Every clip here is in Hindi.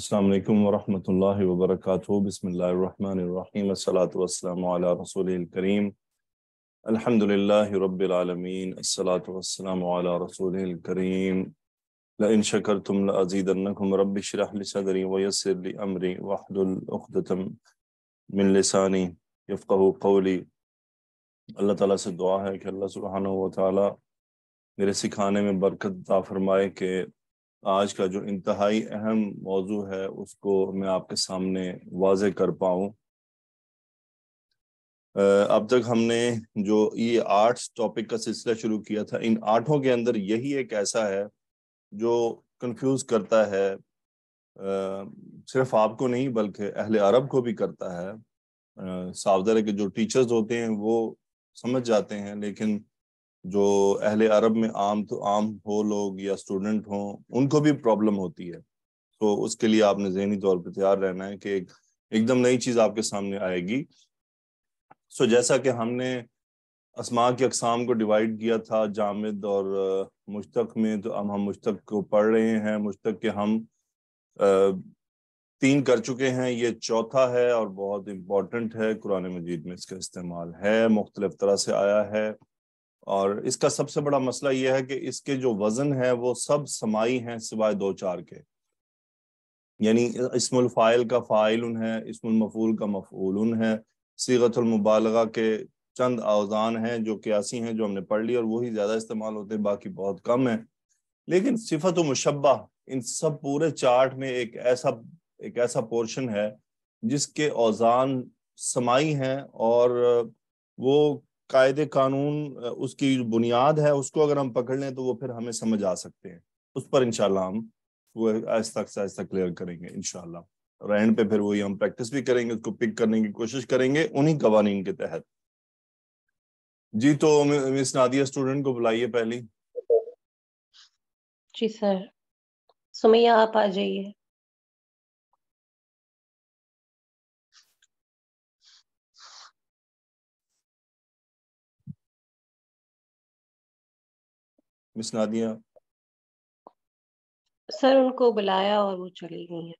अस्सलाम वालेकुम वरहमतुल्लाहि वबरकातुहू बिस्मिल्लाहिर करीम अल्हम्दुलिल्लाहि रब्बिल आलमीन करीम क़ौली अल्लाह ताला से दुआ है कि अल्लाह सुब्हानहू व तआला मेरे सिखाने में बरकत अता फरमाए कि आज का जो इंतहाई अहम मौजू है उसको मैं आपके सामने वाज कर पाऊँ अब तक हमने जो ये आर्ट्स टॉपिक का सिलसिला शुरू किया था इन आर्टों के अंदर यही एक ऐसा है जो कंफ्यूज करता है सिर्फ आपको नहीं बल्कि अहल अरब को भी करता है सावधर के जो टीचर्स होते हैं वो समझ जाते हैं लेकिन जो अहले अरब में आम तो आम हो लोग या स्टूडेंट हों उनको भी प्रॉब्लम होती है तो उसके लिए आपने जहनी तौर पर तैयार रहना है कि एकदम नई चीज़ आपके सामने आएगी सो जैसा कि हमने असमा की अकसाम को डिवाइड किया था जामिद और मुश्तक में तो अब हम मुश्तक को पढ़ रहे हैं मुश्तक के हम तीन कर चुके हैं ये चौथा है और बहुत इम्पॉर्टेंट है कुरान मजीद में इसका इस्तेमाल है मुख्तलिफ तरह से आया है और इसका सबसे बड़ा मसला यह है कि इसके जो वजन है वो सब समाई हैं सिवाय दो चार के यानी इसमुल फ़ाइल का फ़ाइल उन है इसमुल मफूल का मफूल उन है सीरतुलमबालगा के चंद अवजान हैं जो क्यासी हैं जो हमने पढ़ ली और वही ज़्यादा इस्तेमाल होते हैं बाकी बहुत कम है लेकिन सिफत मुशबा इन सब पूरे चार्ट में एक ऐसा एक ऐसा पोर्शन है जिसके औजान समाई हैं और वो कायदे कानून उसकी बुनियाद है उसको अगर हम पकड़ लें तो वो फिर हमें समझ आ सकते हैं उस पर इनशाला हम वो आहिस्ता आहिस्ता क्लियर करेंगे इनशाला और एंड पे फिर वही हम प्रैक्टिस भी करेंगे उसको पिक करने की कोशिश करेंगे उन्हीं कवानी के तहत जी तो मिस नादिया स्टूडेंट को बुलाइए पहली जी सर सुमैया आप आ जाइए मिस नादिया सर उनको बुलाया और वो चली गई है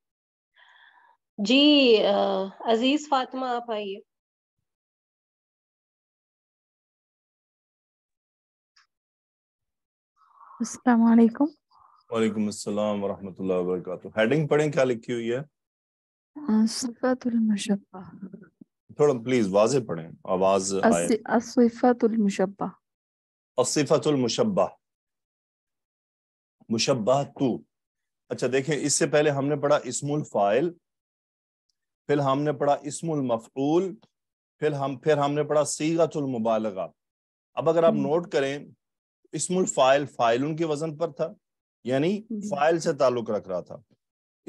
जी अजीज फातिमा आप आइए अस्सलाम वालेकुम वालेकुम अस्सलाम हेडिंग पढ़ें क्या लिखी हुई है सिफातुल मुशब्बा थोड़ा प्लीज वाजे पढ़ें आवाज आए असिफातुल मुशब्बा असिफातुल मुशब्बा मुशबा तू अच्छा देखें इससे पहले हमने पढ़ा इसमुल फाइल फिर हमने पढ़ा इसमुल मफूल फिर हम फिर हमने पढ़ा सीगतुल मुबालगा अब अगर आप हम्म। नोट करें इसमुल फाइल फाइल उनके वजन पर था यानी फाइल से ताल्लुक रख रहा था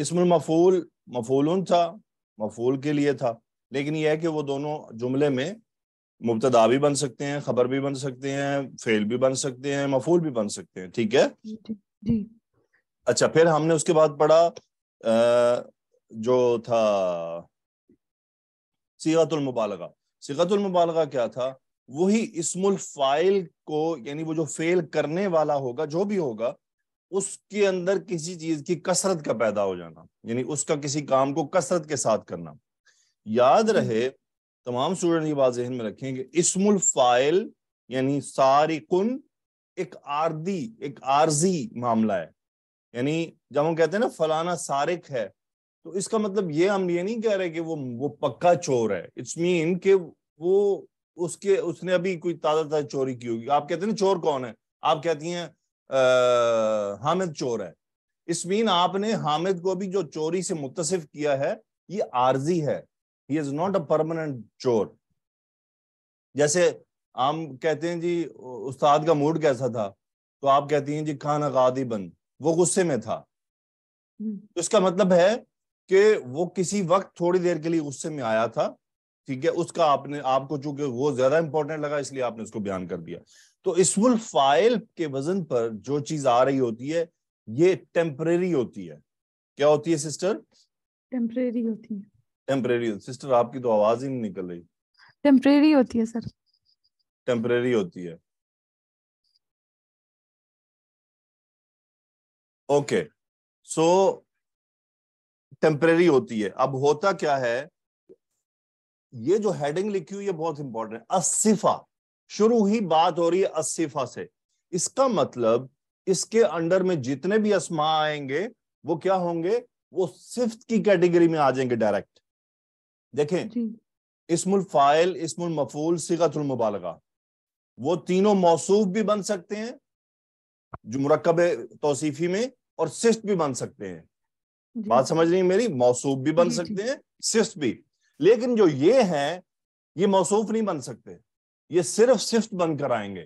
इसमुल मफूल मफूल था मफूल के लिए था लेकिन यह है कि वो दोनों जुमले में मुबतदा भी बन सकते हैं खबर भी बन सकते हैं फेल भी बन सकते हैं मफूल भी बन सकते हैं ठीक है जी अच्छा फिर हमने उसके बाद पढ़ा जो था सीगातुल मुबालगा सीगातुल मुबालगा क्या था वही इसमुल फाइल को यानी वो जो फेल करने वाला होगा जो भी होगा उसके अंदर किसी चीज की कसरत का पैदा हो जाना यानी उसका किसी काम को कसरत के साथ करना याद रहे तमाम स्टूडेंट ये बात जहन में रखेंगे इसमुल फाइल यानी सारिकुन एक आर्दी एक आर्जी मामला है यानी जब हम कहते हैं ना फलाना सारिक है तो इसका मतलब ये हम ये नहीं कह रहे कि वो वो पक्का चोर है इट्स मीन के वो उसके उसने अभी कोई ताजा ताजा चोरी की होगी आप कहते हैं चोर कौन है आप कहती हैं हामिद चोर है इस मीन आपने हामिद को भी जो चोरी से मुतसिफ किया है ये आर्जी है he is not a permanent चोर जैसे हम कहते हैं जी उस्ताद का मूड कैसा था तो आप कहती हैं जी खाना गादी बंद वो गुस्से में था हम्म। तो इसका मतलब है कि वो किसी वक्त थोड़ी देर के लिए गुस्से में आया था ठीक है उसका आपने आपको चूंकि वो ज्यादा इंपॉर्टेंट लगा इसलिए आपने उसको बयान कर दिया तो इसमुल फाइल के वजन पर जो चीज आ रही होती है ये टेम्परेरी होती है क्या होती है सिस्टर टेम्परेरी होती है टेम्परेरी सिस्टर आपकी तो आवाज ही नहीं निकल रही टेम्परेरी होती है सर टेम्परेरी होती है ओके सो टेम्परेरी होती है अब होता क्या है ये जो हेडिंग लिखी हुई है बहुत इंपॉर्टेंट असिफा शुरू ही बात हो रही है असिफा से इसका मतलब इसके अंडर में जितने भी असमा आएंगे वो क्या होंगे वो सिफ्त की कैटेगरी में आ जाएंगे डायरेक्ट देखें इसमुल फाइल इसमुल मफूल सिगतुल मुबालगा वो तीनों मौसूफ भी बन सकते हैं जो मुरकब तोसीफी में और सिस्ट भी बन सकते हैं बात समझ रही है मेरी मौसूफ भी बन सकते हैं सिस्ट भी लेकिन जो ये हैं ये मौसूफ नहीं बन सकते ये सिर्फ सिफ्ट बनकर आएंगे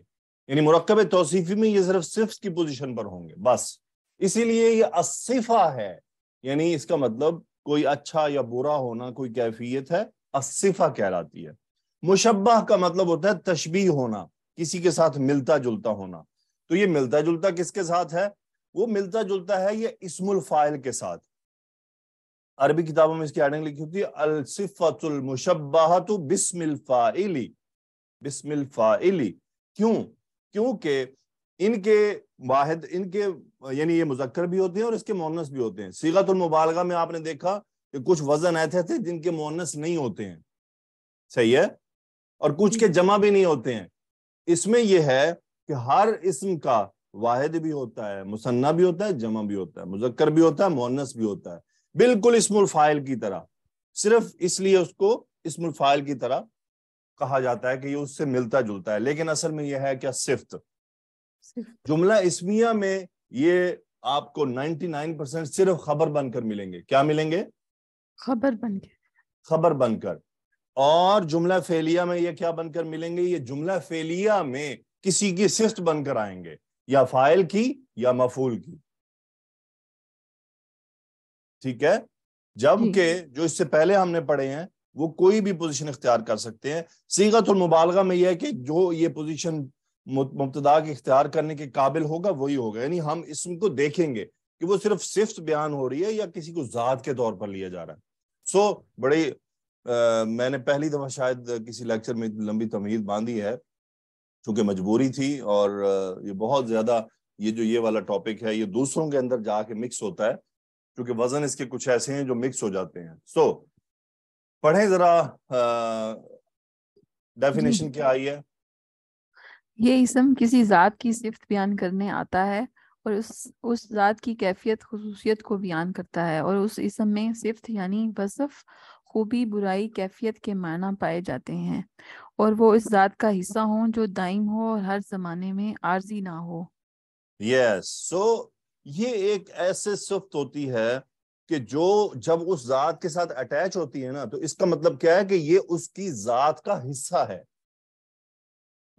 यानी मुरकब तोसीफी में ये सिर्फ सिफ्ट की पोजिशन पर होंगे बस इसीलिए ये असिफा है यानी इसका मतलब कोई अच्छा या बुरा होना कोई कैफियत है असिफा कहलाती है मुशबा का मतलब होता है तशबी होना किसी के साथ मिलता जुलता होना तो ये मिलता जुलता किसके साथ है वो मिलता जुलता है ये इसमुल फाइल के साथ अरबी किताबों में इसकी आर्डिंग लिखी होती है अलसिफतुल मुशबाहत बिस्मिल फाइली बिस्मिल फाइली क्यों क्योंकि इनके वाहिद इनके यानी ये मुजक्कर भी होते हैं और इसके मोनस भी होते हैं सीगतुल मुबालगा में आपने देखा कि कुछ वजन ऐसे थे जिनके मोनस नहीं होते हैं सही है और कुछ के हम्म। जमा भी नहीं होते हैं इसमें यह है कि हर इसम का वाहिद भी होता है मुसन्ना भी होता है जमा भी होता है मुजक्कर भी होता है मोनस भी होता है बिल्कुल इसमुल फाइल की तरह सिर्फ इसलिए उसको इसमुल फाइल की तरह कहा जाता है कि ये उससे मिलता जुलता है लेकिन असल में यह है क्या सिफ्त जुमला इसमिया में ये आपको 99 परसेंट सिर्फ खबर बनकर मिलेंगे क्या मिलेंगे खबर बनकर खबर बनकर और जुमला फेलिया में ये क्या बनकर मिलेंगे ये जुमला फेलिया में किसी की सिस्ट बनकर आएंगे या फाइल की या मफूल की ठीक है जबकि जो इससे पहले हमने पढ़े हैं वो कोई भी पोजीशन इख्तियार कर सकते हैं सीगत और मुबालगा में यह है कि जो ये पोजीशन मुबतदा के इख्तियार करने के काबिल होगा वही होगा यानी हम इसको देखेंगे कि वो सिर्फ सिफ्त बयान हो रही है या किसी को जात के तौर पर लिया जा रहा है सो so, बड़ी मैंने पहली दफा शायद किसी लेक्चर में लंबी तमीज बांधी है क्योंकि मजबूरी थी और ये बहुत ज्यादा ये जो ये वाला टॉपिक है ये दूसरों के अंदर जाके मिक्स होता है क्योंकि वजन इसके कुछ ऐसे हैं जो मिक्स हो जाते हैं सो so, पढ़े जरा डेफिनेशन क्या आई है ये इसम किसी जात की सिफ्त बयान करने आता है और उस उस जात की कैफियत खसूसियत को बयान करता है और उस इसम में सिफ्त यानी वसफ खूबी बुराई कैफियत के माना पाए जाते हैं और वो इस जात का हिस्सा हो जो दाइम हो और हर जमाने में आरजी ना हो यस yes, सो so, ये एक ऐसे सिफ्त होती है कि जो जब उस जात के साथ अटैच होती है ना तो इसका मतलब क्या है कि ये उसकी जात का हिस्सा है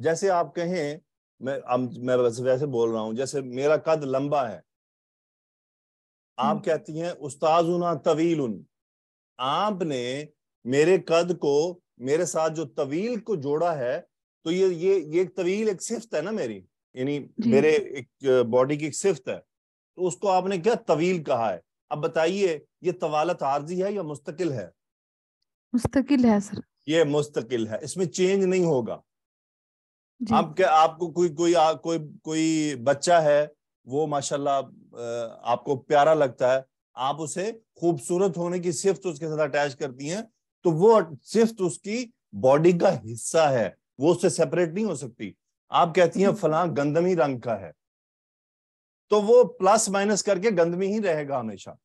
जैसे आप कहें मैं अब मैं वैसे वैसे बोल रहा हूं जैसे मेरा कद लंबा है आप हम्म। कहती हैं उस्ताज तवील उन आपने मेरे कद को मेरे साथ जो तवील को जोड़ा है तो ये ये ये एक तवील एक सिफ्त है ना मेरी यानी मेरे एक बॉडी की एक सिफ्त है तो उसको आपने क्या तवील कहा है अब बताइए ये तवालत आर्जी है या मुस्तकिल है मुस्तकिल है सर ये मुस्तकिल है इसमें चेंज नहीं होगा आप क्या आपको कोई कोई आ, कोई कोई बच्चा है वो माशाल्लाह आपको प्यारा लगता है आप उसे खूबसूरत होने की सिफ्त उसके साथ अटैच करती हैं तो वो सिफ्त उसकी बॉडी का हिस्सा है वो उससे सेपरेट नहीं हो सकती आप कहती हैं फला गंदमी रंग का है तो वो प्लस माइनस करके गंदमी ही रहेगा हमेशा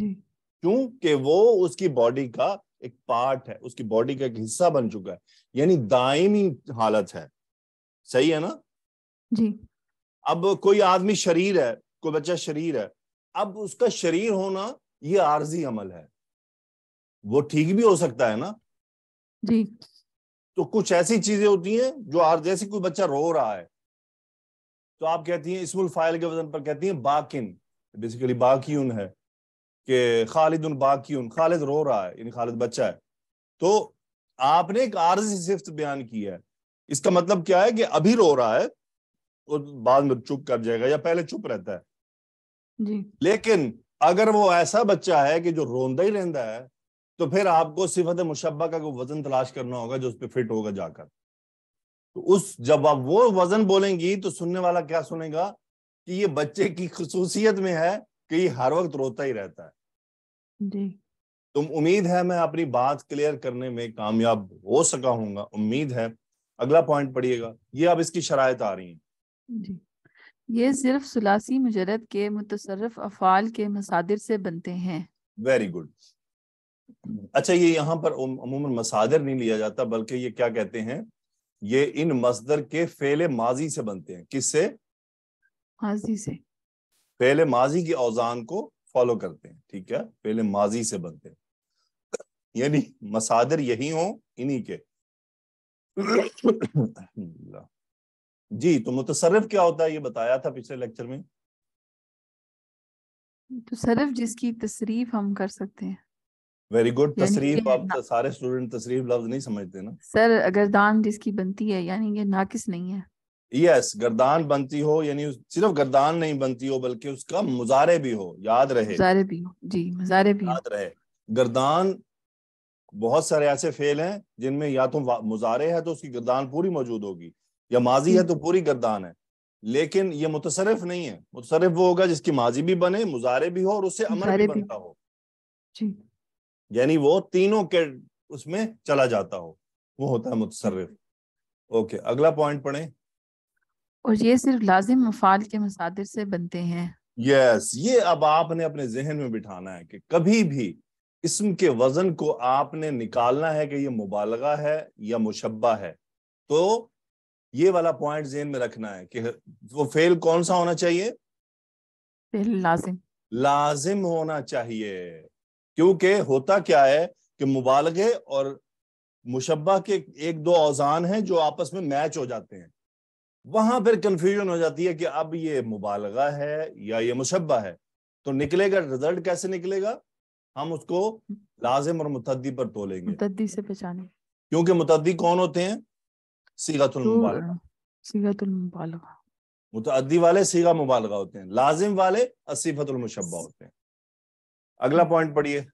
क्योंकि वो उसकी बॉडी का एक पार्ट है उसकी बॉडी का एक हिस्सा बन चुका है यानी दायमी हालत है सही है ना जी अब कोई आदमी शरीर है कोई बच्चा शरीर है अब उसका शरीर होना ये आर्जी अमल है वो ठीक भी हो सकता है ना जी तो कुछ ऐसी चीजें होती हैं जो आर जैसे कोई बच्चा रो रहा है तो आप कहती हैं इसमुल फाइल के वजन पर कहती हैं बाकिन बेसिकली बाकिन है कि खालिद उन बाकिन खालिद रो रहा है यानी खालिद बच्चा है तो आपने एक आर्जी सिफ्त बयान की है इसका मतलब क्या है कि अभी रो रहा है और बाद में चुप कर जाएगा या पहले चुप रहता है जी लेकिन अगर वो ऐसा बच्चा है कि जो रोंदा ही रहता है तो फिर आपको सिफत मुशबा का कोई वजन तलाश करना होगा जो उस पर फिट होगा जाकर तो उस जब आप वो वजन बोलेंगी तो सुनने वाला क्या सुनेगा कि ये बच्चे की खसूसियत में है कि ये हर वक्त रोता ही रहता है जी तुम उम्मीद है मैं अपनी बात क्लियर करने में कामयाब हो सका हूंगा उम्मीद है अगला पॉइंट पढ़िएगा ये अब इसकी शराय आ रही है जी ये सिर्फ सुलासी मुजरद के मुतसरफ अफाल के मसादिर से बनते हैं वेरी गुड अच्छा ये यहाँ पर अमूमन मसादिर नहीं लिया जाता बल्कि ये क्या कहते हैं ये इन मसदर के फेले माजी से बनते हैं किससे माजी से फेले माजी के औजान को फॉलो करते हैं ठीक है फेले माजी से बनते हैं यानी मसादिर यही हो इन्हीं के जी तो मुतसरफ क्या होता है ये बताया था पिछले लेक्चर में तो सरफ जिसकी तसरीफ हम कर सकते हैं वेरी गुड तसरीफ आप तो सारे स्टूडेंट तसरीफ लफ्ज नहीं समझते ना सर गर्दान जिसकी बनती है यानी ये नाकिस नहीं है यस yes, गर्दान बनती हो यानी सिर्फ गर्दान नहीं बनती हो बल्कि उसका मुजारे भी हो याद रहे मुजारे भी हो जी मुजारे भी याद रहे गर्दान बहुत सारे ऐसे फेल हैं जिनमें या तो मुजारे है तो उसकी गर्दान पूरी मौजूद होगी या माजी है हम्म। तो पूरी गर्दान है लेकिन ये मुतसरफ नहीं है मुतसरफ वो होगा जिसकी माजी भी बने मुजारे भी हो और उससे अमर भी बनता हो यानी वो तीनों के उसमें चला जाता हो वो होता है मुतसरफ ओके अगला पॉइंट पढ़े और ये सिर्फ लाजिम मफाल के मसादिर से बनते हैं यस ये अब आपने अपने जहन में बिठाना है कि कभी भी इसम के वजन को आपने निकालना है कि ये मुबालगा है या मुशबा है तो ये वाला पॉइंट जेन में रखना है कि वो फेल कौन सा होना चाहिए फेल लाजिम लाजिम होना चाहिए क्योंकि होता क्या है कि मुबालगे और मुशबा के एक दो औजान हैं जो आपस में मैच हो जाते हैं वहां फिर कंफ्यूजन हो जाती है कि अब ये मुबालगा है या ये मुशबा है तो निकलेगा रिजल्ट कैसे निकलेगा हम उसको लाजिम और मुतदी पर तोलेंगे मुतदी से पहचाने क्योंकि मुतदी कौन होते हैं सीगातुल मुबालगा सीगातुल मुबालगा मुतअद्दी वाले सीगा मुबालगा होते हैं लाजिम वाले असीफतुल मुशब्बा होते हैं अगला पॉइंट पढ़िए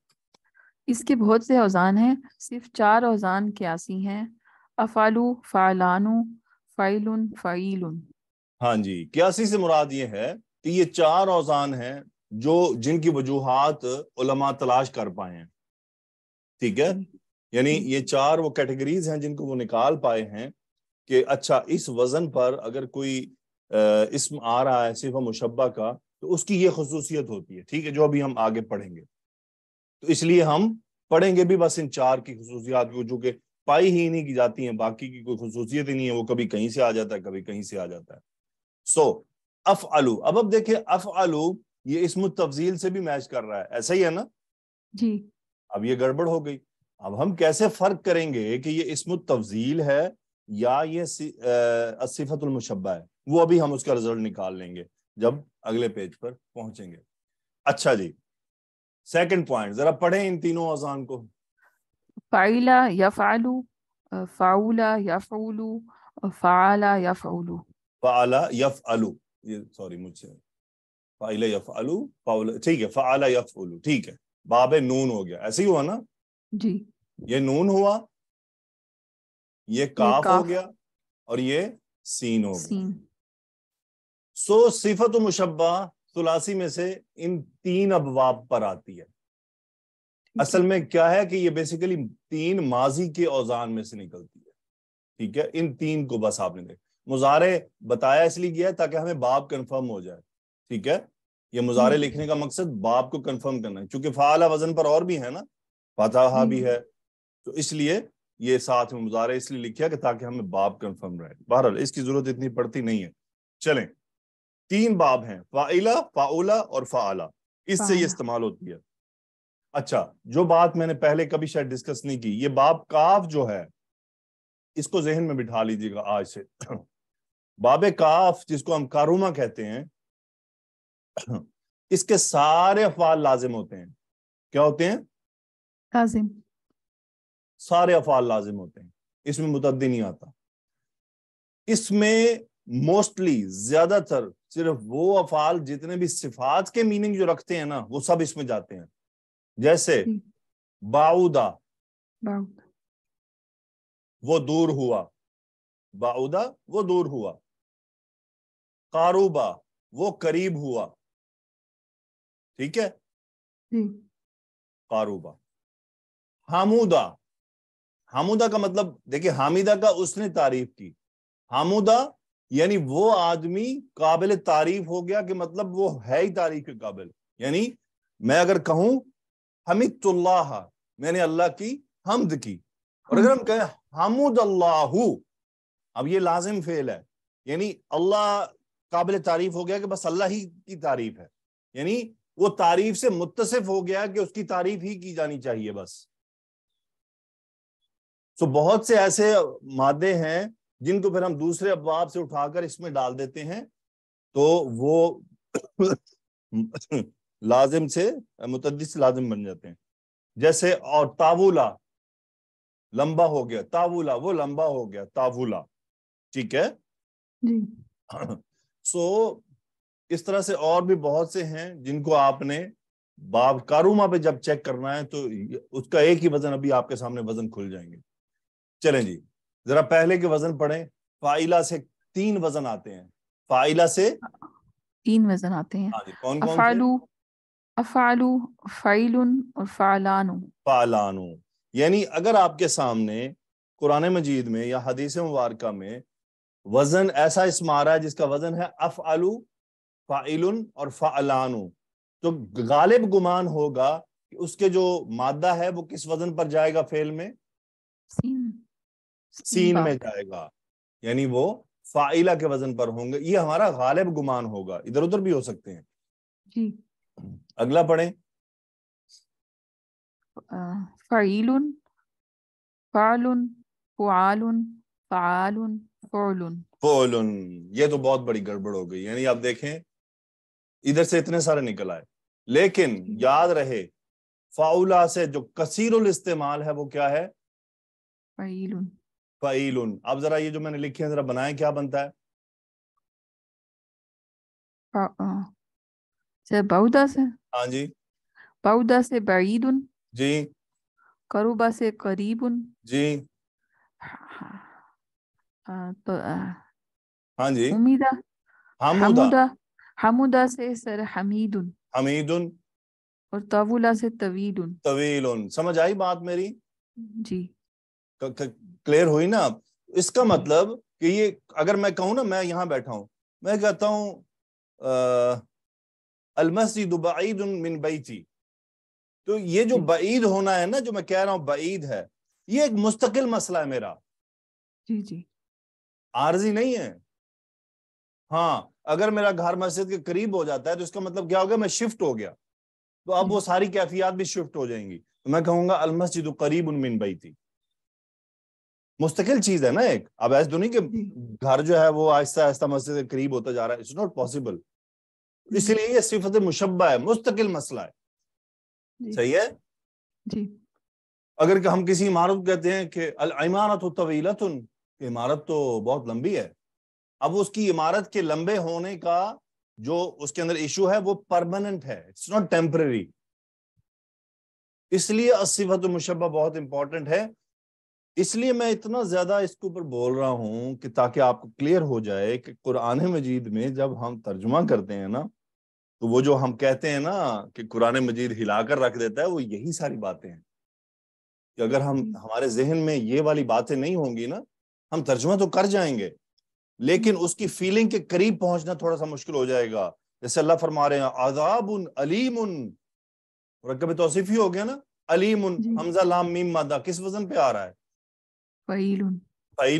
इसके बहुत से औजान हैं सिर्फ चार औजान क्यासी हैं अफालू फालानु फाइलुन फाइलुन हाँ जी क्यासी से मुराद ये है कि ये चार औजान हैं जो जिनकी वजूहत उलमा तलाश कर पाए हैं ठीक है यानी ये चार वो कैटेगरीज हैं जिनको वो निकाल पाए हैं कि अच्छा इस वजन पर अगर कोई इसम आ रहा है सिर्फ मुशबा का तो उसकी ये खसूसियत होती है ठीक है जो अभी हम आगे पढ़ेंगे तो इसलिए हम पढ़ेंगे भी बस इन चार की खसूसियात को जो कि पाई ही नहीं की जाती हैं बाकी की कोई खसूसियत ही नहीं है वो कभी कहीं से आ जाता है कभी कहीं से आ जाता है सो so, अफ आलू अब अब देखे अफ आलू ये इसम तफजील से भी मैच कर रहा है ऐसा ही है ना जी अब ये गड़बड़ हो गई अब हम कैसे फर्क करेंगे कि ये इसम तफजील है या ये असिफतुलमशबा है वो अभी हम उसका रिजल्ट निकाल लेंगे जब अगले पेज पर पहुंचेंगे अच्छा जी सेकंड पॉइंट जरा पढ़ें इन तीनों अजान को फाइला या फालू फाउला या फाउलू फाला या फाउलू फाला या फालू ये सॉरी मुझसे फाइला या फालू फाउला ठीक है फाला या फालू ठीक है बाबे नून हो गया ऐसे ही हुआ ना जी ये नून हुआ ये काफ, हो गया और ये सीन हो गया सो सिफत मुशब्बा तुलासी में से इन तीन अबवाब पर आती है असल में क्या है कि ये बेसिकली तीन माजी के औजान में से निकलती है ठीक है इन तीन को बस आपने देख मुजारे बताया इसलिए किया है ताकि हमें बाप कंफर्म हो जाए ठीक है ये मुजारे हम्म। लिखने का मकसद बाप को कंफर्म करना है चूंकि फाला वजन पर और भी है ना फाता भी हम्म। है तो इसलिए ये साथ में मुजारे इसलिए लिखा कि ताकि हमें बाब कंफर्म रहे बहरहाल इसकी जरूरत इतनी पड़ती नहीं है चलें तीन बाब हैं फाइला फाउला और फाला इससे ये इस्तेमाल होती है अच्छा जो बात मैंने पहले कभी शायद डिस्कस नहीं की ये बाब काफ जो है इसको जहन में बिठा लीजिएगा आज से बाब काफ जिसको हम कारुमा कहते हैं इसके सारे अफवाल लाजिम होते हैं क्या होते हैं लाजिम सारे अफाल लाजिम होते हैं इसमें मुतदी नहीं आता इसमें मोस्टली ज्यादातर सिर्फ वो अफाल जितने भी सिफात के मीनिंग जो रखते हैं ना वो सब इसमें जाते हैं जैसे हम्म। बाउदा वो दूर हुआ बाउदा वो दूर हुआ कारूबा वो करीब हुआ ठीक है हम्म। कारूबा हामूदा हामुदा का मतलब देखिए हामिदा का उसने तारीफ की हामुदा यानी वो आदमी काबिल तारीफ हो गया कि मतलब वो है ही तारीफ के काबिल यानी मैं अगर कहूं हमिदुल्लाह मैंने अल्लाह की हमद की और अगर हम कहें हमूद अल्लाहू अब ये लाजिम फेल है यानी अल्लाह काबिल तारीफ हो गया कि बस अल्लाह ही की तारीफ है यानी वो तारीफ से मुतसिफ हो गया कि उसकी तारीफ ही की जानी चाहिए बस सो बहुत से ऐसे मादे हैं जिनको फिर हम दूसरे अबाब से उठाकर इसमें डाल देते हैं तो वो लाजिम से मुतदस लाजिम बन जाते हैं जैसे और तावुला लंबा हो गया तावुला वो लंबा हो गया तावुला ठीक है सो so, इस तरह से और भी बहुत से हैं जिनको आपने बाब कारुमा पे जब चेक करना है तो उसका एक ही वजन अभी आपके सामने वजन खुल जाएंगे चलें जी जरा पहले के वजन पढ़ें फाइला से तीन वजन आते हैं फाइला से तीन वजन आते हैं हाँ कौन कौन अफालू अफालू फाइलुन और फालानु फालानु यानी अगर आपके सामने कुरान मजीद में या हदीस मुबारक में वजन ऐसा मारा है जिसका वजन है अफ आलू फाइल और फालानु तो गालिब गुमान होगा कि उसके जो मादा है वो किस वजन पर जाएगा फेल में सीन हाँ। में जाएगा यानी वो फाइला के वजन पर होंगे ये हमारा गालिब गुमान होगा इधर उधर भी हो सकते हैं जी अगला पढ़े फ़ाइलुन फ़ालुन फ़ुआलुन फ़ालुन ये तो बहुत बड़ी गड़बड़ हो गई यानी आप देखें इधर से इतने सारे निकल आए लेकिन याद रहे फाउला से जो कसीरुल इस्तेमाल है वो क्या है फ़ाइलुन फ़ैल अब जरा ये जो मैंने लिखी है जरा बनाए क्या बनता है बहुदा से हाँ जी बहुदा से बईद जी करूबा से करीब जी हाँ, हाँ। तो हाँ जी उमीदा हमुदा हमुदा, से सर हमीद हमीद और तवुला से तवील तवील समझ आई बात मेरी जी क्लियर हुई ना इसका हम्म। मतलब कि ये अगर मैं कहूँ ना मैं यहाँ बैठा हूँ मैं कहता हूँ अलमसी दुबईद मिन बैती तो ये जो बईद होना है ना जो मैं कह रहा हूँ बईद है ये एक मुस्तकिल मसला है मेरा जी जी आरजी नहीं है हाँ अगर मेरा घर मस्जिद के करीब हो जाता है तो इसका मतलब क्या हो गया मैं शिफ्ट हो गया तो अब वो हम्म। सारी कैफियात भी शिफ्ट हो जाएंगी तो मैं कहूंगा अलमस्जिद करीब उन मिन थी मुस्तकिल चीज है ना एक अब ऐसे तो नहीं कि घर जो है वो आहिस्ता आहिस्ता मस्जिद के करीब होता जा रहा है इट्स नॉट पॉसिबल इसलिए ये सिफत मुशबा है मुस्तकिल मसला है सही है जी अगर हम किसी इमारत कहते हैं कि अल इमारत तवीलत इमारत तो बहुत लंबी है अब उसकी इमारत के लंबे होने का जो उसके अंदर इशू है वो परमानेंट है इट्स नॉट टेम्पररी इसलिए असिफत मुशबा बहुत इंपॉर्टेंट है इसलिए मैं इतना ज्यादा इसके ऊपर बोल रहा हूं कि ताकि आपको क्लियर हो जाए कि कुरान मजीद में जब हम तर्जुमा करते हैं ना तो वो जो हम कहते हैं ना कि कुरान मजीद हिलाकर रख देता है वो यही सारी बातें हैं कि अगर हम हम्म। हमारे जहन में ये वाली बातें नहीं होंगी ना हम तर्जुमा तो कर जाएंगे लेकिन हम्म। उसकी फीलिंग के करीब पहुंचना थोड़ा सा मुश्किल हो जाएगा जैसे अल्लाह फरमा रहे हैं आजाब उन अलीम उन रकब तो हो गया ना अलीम उन हमजा लाम मीम मादा किस वजन पे आ रहा है फ़ैलुन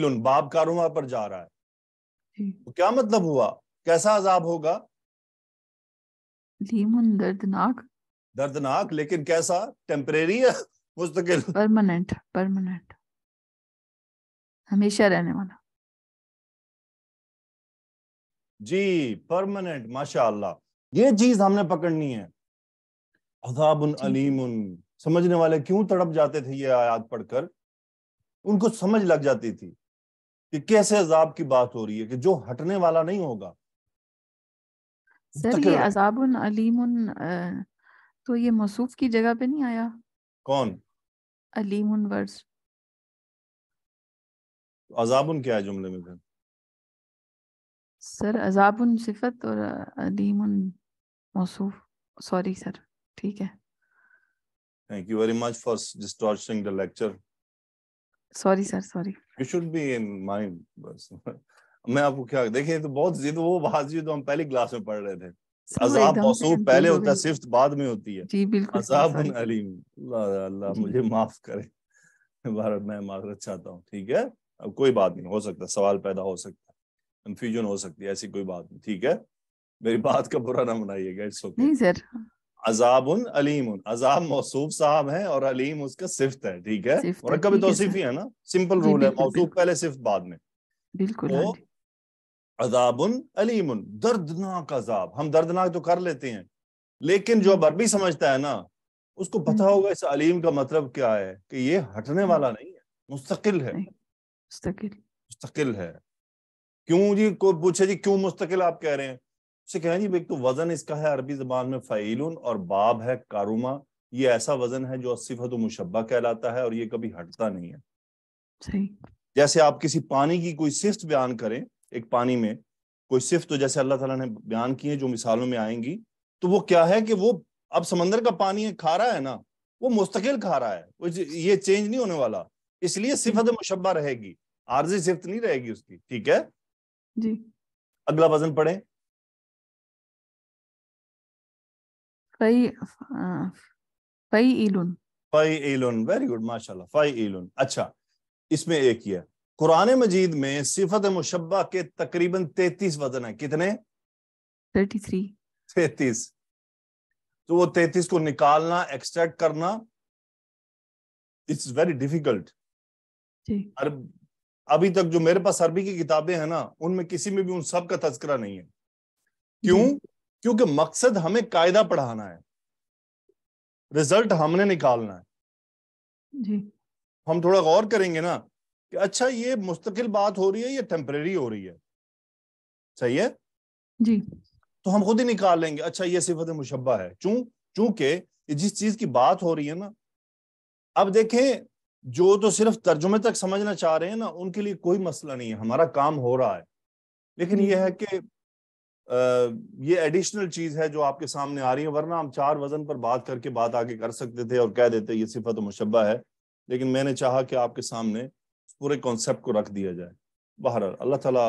उन बाप कारोबार पर जा रहा है तो क्या मतलब हुआ कैसा अजाब होगा लीमुन दर्दनाक दर्दनाक लेकिन कैसा टेम्परेरी मुस्तकिल परमानेंट परमानेंट हमेशा रहने वाला जी परमानेंट माशाल्लाह ये चीज हमने पकड़नी है उन अलीम समझने वाले क्यों तड़प जाते थे ये आयात पढ़कर उनको समझ लग जाती थी कि कैसे अजाब की बात हो रही है कि जो हटने वाला नहीं होगा सर ये अजाबुन अलीमुन तो ये मसूफ की जगह पे नहीं आया कौन अलीमुन वर्स अजाबुन क्या है जुमले में फिर सर अजाबुन सिफत और अलीमुन मसूफ सॉरी सर ठीक है thank you very much for distorting the lecture sorry sir sorry you should be in mind बस मैं आपको क्या देखिए तो बहुत जिद वो बात जो हम पहली क्लास में पढ़ रहे थे अजाब मौसूद पहले होता है सिफ्त बाद में होती है जी बिल्कुल अजाब अलीम अल्लाह अल्लाह मुझे माफ करे भारत मैं माफरत चाहता हूँ ठीक है अब कोई बात नहीं हो सकता सवाल पैदा हो सकता कंफ्यूजन हो सकती है ऐसी कोई बात नहीं ठीक है मेरी बात का बुरा ना मनाइएगा इट्स ओके नहीं सर अजाबन अलीम अजाब मौसूफ साहब है और अलीम उसका सिफ्त है ठीक है तो सिफ ही है ना सिंपल रूल है मौसूफ पहले सिफ बाद में बिल्कुल तो हाँ अजाबन अलीम दर्दनाक अजाब हम दर्दनाक तो कर लेते हैं लेकिन जो हम्म। अरबी समझता है ना उसको पता हम्म। होगा इस अलीम का मतलब क्या है कि ये हटने हम्म। वाला नहीं है मुस्तकिल है मुस्तकिल मुस्तकिल है क्यों जी को पूछे जी क्यों मुस्तकिल आप कह रहे हैं से कहें जी एक तो वजन इसका है अरबी जबान में फ़ैलून और बाब है कारुमा ये ऐसा वजन है जो सिफत मुशबा कहलाता है और ये कभी हटता नहीं है सही जैसे आप किसी पानी की कोई सिफ्त बयान करें एक पानी में कोई सिफ्त तो जैसे अल्लाह ताला ने बयान की है जो मिसालों में आएंगी तो वो क्या है कि वो अब समंदर का पानी खा रहा है ना वो मुस्तकिल खा रहा है ये चेंज नहीं होने वाला इसलिए सिफत मुशबा रहेगी आर्जी सिफ्त नहीं रहेगी उसकी ठीक है जी अगला वजन पढ़े वेरी गुड माशाल्लाह फाई इलुन अच्छा इसमें एक ही है कुरान मजीद में सिफत मुशबा के तकरीबन तैतीस वजन है कितने थर्टी थ्री तैतीस तो वो तैतीस को निकालना एक्सट्रैक्ट करना इट्स वेरी डिफिकल्ट अरब अभी तक जो मेरे पास अरबी की किताबें हैं ना उनमें किसी में भी उन सब का तस्करा नहीं है क्यों क्योंकि मकसद हमें कायदा पढ़ाना है रिजल्ट हमने निकालना है जी हम थोड़ा गौर करेंगे ना कि अच्छा ये मुस्तकिल बात हो रही है या टेम्परेरी हो रही है सही है जी तो हम खुद ही निकाल लेंगे अच्छा ये सिफत मुशबा है चूं चूंकि जिस चीज की बात हो रही है ना अब देखें जो तो सिर्फ तर्जुमे तक समझना चाह रहे हैं ना उनके लिए कोई मसला नहीं है हमारा काम हो रहा है लेकिन यह है कि ये एडिशनल चीज है जो आपके सामने आ रही है वरना हम चार वजन पर बात करके बात आगे कर सकते थे और कह देते ये सिफत मुशबा है लेकिन मैंने चाहा कि आपके सामने पूरे कॉन्सेप्ट को रख दिया जाए बहर अल्लाह तला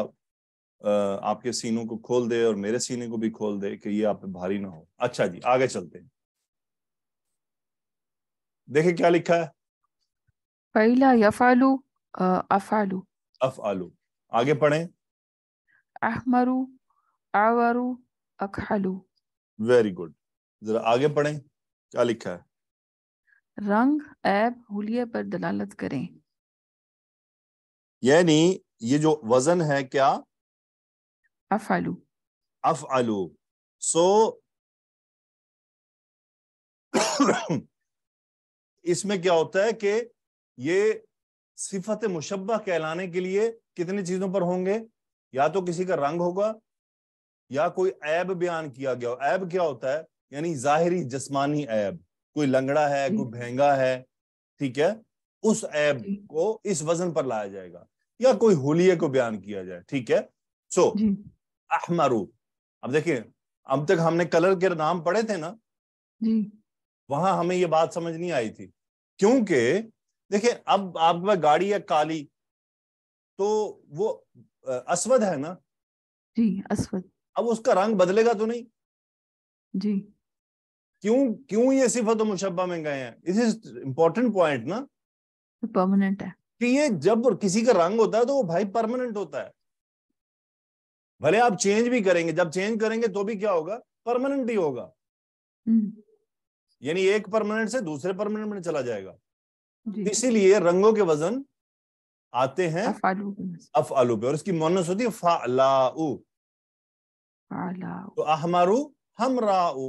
आपके सीनों को खोल दे और मेरे सीने को भी खोल दे कि ये आप पे भारी ना हो अच्छा जी आगे चलते हैं देखे क्या लिखा है पहला अफालू अफालू आगे पढ़े अहमरू अवरु अखलु वेरी गुड जरा आगे पढ़ें क्या लिखा है रंग ऐब हुलिया पर दलालत करें यानी ये जो वजन है क्या अफालू अफालू सो इसमें क्या होता है कि ये सिफत मुशबा कहलाने के लिए कितनी चीजों पर होंगे या तो किसी का रंग होगा या कोई ऐब बयान किया गया ऐब क्या होता है यानी जाहिरी जस्मानी ऐब कोई लंगड़ा है हम्म। कोई भेंगा है ठीक है उस ऐब को इस वजन पर लाया जाएगा या कोई होलिये को बयान किया जाए ठीक है सो so, अहमरू अब देखिए अब तक हमने कलर के नाम पढ़े थे ना वहां हमें ये बात समझ नहीं आई थी क्योंकि देखिए अब आपके पास गाड़ी है काली तो वो अस्वद है ना जी अस्वद अब उसका रंग बदलेगा तो नहीं जी क्यों क्यों ये सिफत मुशबा में गए हैं इस इज इम्पोर्टेंट पॉइंट ना परमानेंट तो है कि ये जब किसी का रंग होता है तो वो भाई परमानेंट होता है भले आप चेंज भी करेंगे जब चेंज करेंगे तो भी क्या होगा परमानेंट ही होगा हम्म। यानी एक परमानेंट से दूसरे परमानेंट में चला जाएगा इसीलिए रंगों के वजन आते हैं आलू पे और इसकी मोनस होती है फालाऊ तो अहमरू हम राउ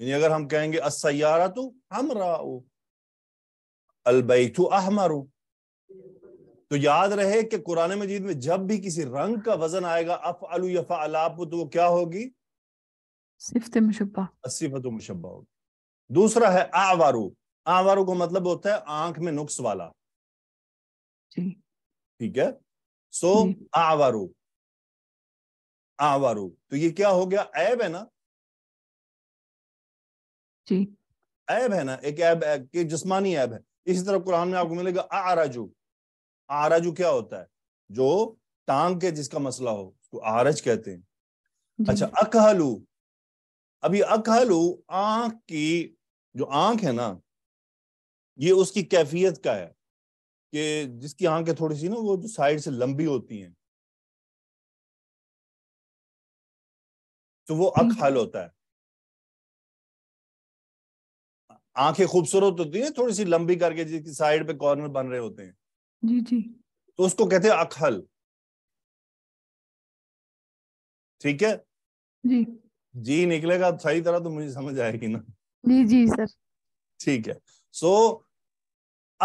यानी अगर हम कहेंगे असयारा तो हम राउ अलबैतु अहमरू तो याद रहे कि कुरान मजीद में जब भी किसी रंग का वजन आएगा अफ अलू यफा अलाप तो वो क्या होगी सिफत मुशबा सिफत मुशबा होगी दूसरा है आवारू आवारू का मतलब होता है आंख में नुक्स वाला ठीक है सो आवारू आवारो तो ये क्या हो गया ऐब है ना जी ऐब है ना एक ऐब के जिस्मानी ऐब है इसी तरह कुरान में आपको मिलेगा आराजू आराजू क्या होता है जो टांग के जिसका मसला हो उसको आरज कहते हैं अच्छा अकहलू अभी अकहलू आंख की जो आंख है ना ये उसकी कैफियत का है कि जिसकी आंखें थोड़ी सी ना वो जो साइड से लंबी होती हैं तो वो अक हम्म। हल होता है आंखें खूबसूरत होती है थोड़ी सी लंबी करके जिसकी साइड पे कॉर्नर बन रहे होते हैं जी जी तो उसको कहते हैं अकहल ठीक है जी जी निकलेगा सही तरह तो मुझे समझ आएगी ना जी जी सर ठीक है सो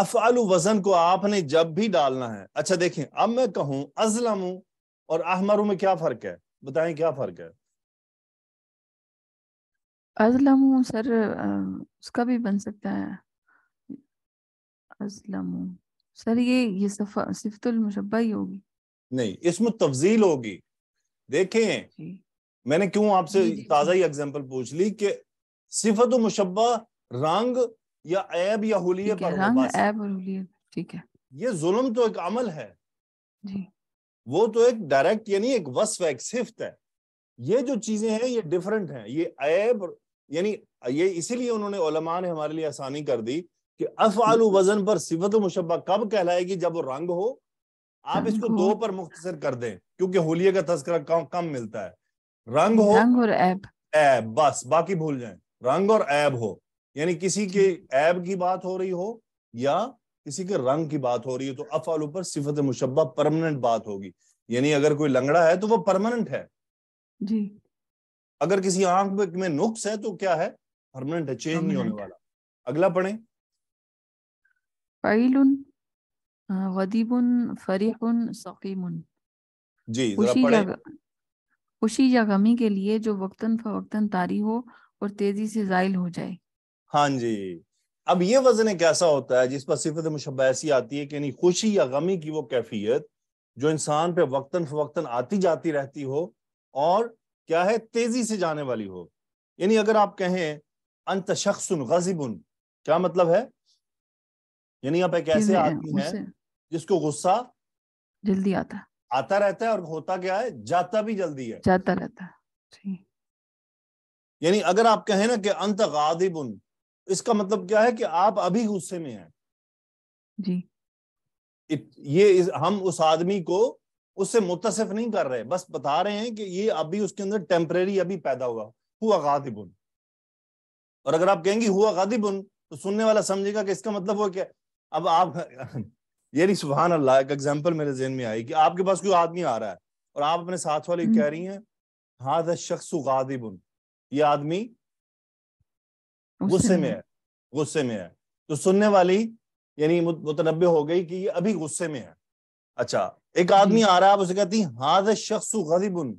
so, वजन को आपने जब भी डालना है अच्छा देखें अब मैं कहूं अजलम और अहमरू में क्या फर्क है बताएं क्या फर्क है अजलम सर उसका भी बन सकता है अजलम सर ये ये सिफतुल मुशब्बा ही होगी नहीं इसमें तफजील होगी देखें मैंने क्यों आपसे ताजा ही एग्जांपल पूछ ली कि सिफत मुशब्बा रंग या ऐब या हुलिये पर रंग ऐब और हुलिये ठीक है ये जुल्म तो एक अमल है जी वो तो एक डायरेक्ट यानी एक वस्फ एक सिफत है ये जो चीजें हैं ये डिफरेंट हैं ये ऐब यानी ये इसीलिए उन्होंने ओलमा ने हमारे लिए आसानी कर दी कि अफ आलू वजन पर सिफत मुशबा कब कहलाएगी जब वो रंग हो आप इसको दो पर मुख्तर कर दें क्योंकि होलिया का तस्करा कम, कम मिलता है रंग हो रंग और ऐब ऐब बस बाकी भूल जाए रंग और ऐब हो यानी किसी के हम्म। ऐब की बात हो रही हो या किसी के रंग की बात हो रही है तो अफ आलू पर सिफत मुशबा परमानेंट बात होगी यानी अगर कोई लंगड़ा है तो वो परमानेंट है जी अगर किसी आंख में नुक्स है तो क्या है परमानेंट है चेंज नहीं होने वाला अगला पढ़े फैलुन वदीबुन फरीहुन सकीमुन जी खुशी जगह खुशी या गमी के लिए जो वक्तन फवक्तन तारी हो और तेजी से जायल हो जाए हाँ जी अब ये वजन कैसा होता है जिस पर सिफत मुशब ऐसी आती है कि नहीं खुशी या गमी की वो कैफियत जो इंसान पे वक्तन फवक्तन आती जाती रहती हो और क्या है तेजी से जाने वाली हो यानी अगर आप कहें अंत शख्सन गजिबुन क्या मतलब है यानी आप एक ऐसे आदमी हैं जिसको गुस्सा जल्दी आता आता रहता है और होता क्या है जाता भी जल्दी है जाता रहता है यानी अगर आप कहें ना कि अंत गादिबुन इसका मतलब क्या है कि आप अभी गुस्से में हैं जी इत, ये इस, हम उस आदमी को उससे मुतसिफ नहीं कर रहे बस बता रहे हैं कि ये अभी उसके अंदर टेम्परेरी अभी पैदा हुआ हुआ गादिबुन और अगर आप कहेंगी हुआ गादिबुन तो सुनने वाला समझेगा कि इसका मतलब वो क्या अब आप नहीं सुबह अल्लाह एक एग्जाम्पल मेरे जहन में आई कि आपके पास कोई आदमी आ रहा है और आप अपने साथ वाले हम्म। कह रही हैं हाँ शख्स गादिबुन ये आदमी गुस्से में है गुस्से में है तो सुनने वाली यानी मुतनबे हो गई कि ये अभी गुस्से में है अच्छा एक आदमी आ रहा है आप उसे कहती हाज शख्स गरीबुन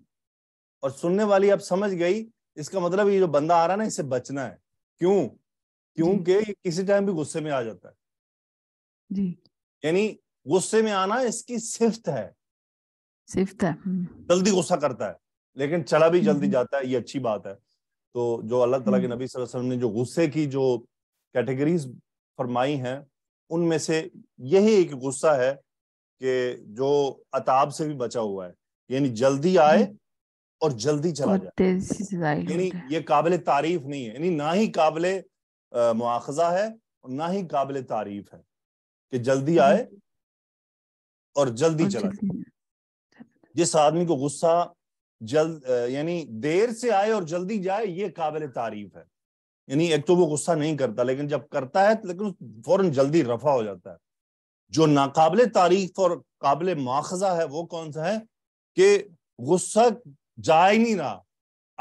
और सुनने वाली आप समझ गई इसका मतलब ये जो बंदा आ रहा है ना इसे बचना है क्यों क्योंकि किसी टाइम भी गुस्से में आ जाता है यानी गुस्से में आना इसकी सिफ्त है सिफ्त है हम्म। जल्दी गुस्सा करता है लेकिन चला भी जल्दी हम्म। जाता है ये अच्छी बात है तो जो अल्लाह तला के हम्म। नबी वसल्लम ने जो गुस्से की जो कैटेगरीज फरमाई हैं उनमें से यही एक गुस्सा है कि जो अताब से भी बचा हुआ है यानी जल्दी आए हम्म। और जल्दी चला जाए यानी ये काबिल तारीफ नहीं है यानी ना ही काबिल मुआखजा है और ना ही काबिल तारीफ है कि जल्दी हम्म। आए और जल्दी चला जाए जिस आदमी को गुस्सा जल्द यानी देर से आए और जल्दी जाए ये काबिल तारीफ है यानी एक तो वो गुस्सा नहीं करता लेकिन जब करता है तो लेकिन फौरन जल्दी रफा हो जाता है जो नाकबिल तारीफ और काबिल मुआखजा है वो कौन सा है कि गुस्सा जा ही नहीं रहा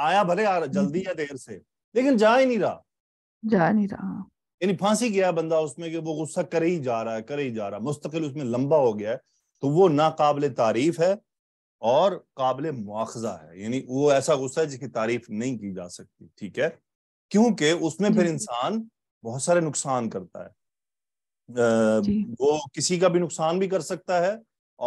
आया भले आ रहा जल्दी या देर से लेकिन जा ही नहीं रहा जा नहीं रहा हाँ। यानी फांसी गया बंदा उसमें कि वो गुस्सा कर ही जा रहा है करे ही जा रहा है मुस्तकिल उसमें लंबा हो गया है तो वो नाकबिल तारीफ है और काबिल मुआखजा है यानी वो ऐसा गुस्सा है जिसकी तारीफ नहीं की जा सकती ठीक है क्योंकि उसमें फिर हम्म। इंसान बहुत सारे नुकसान करता है वो किसी का भी नुकसान भी कर सकता है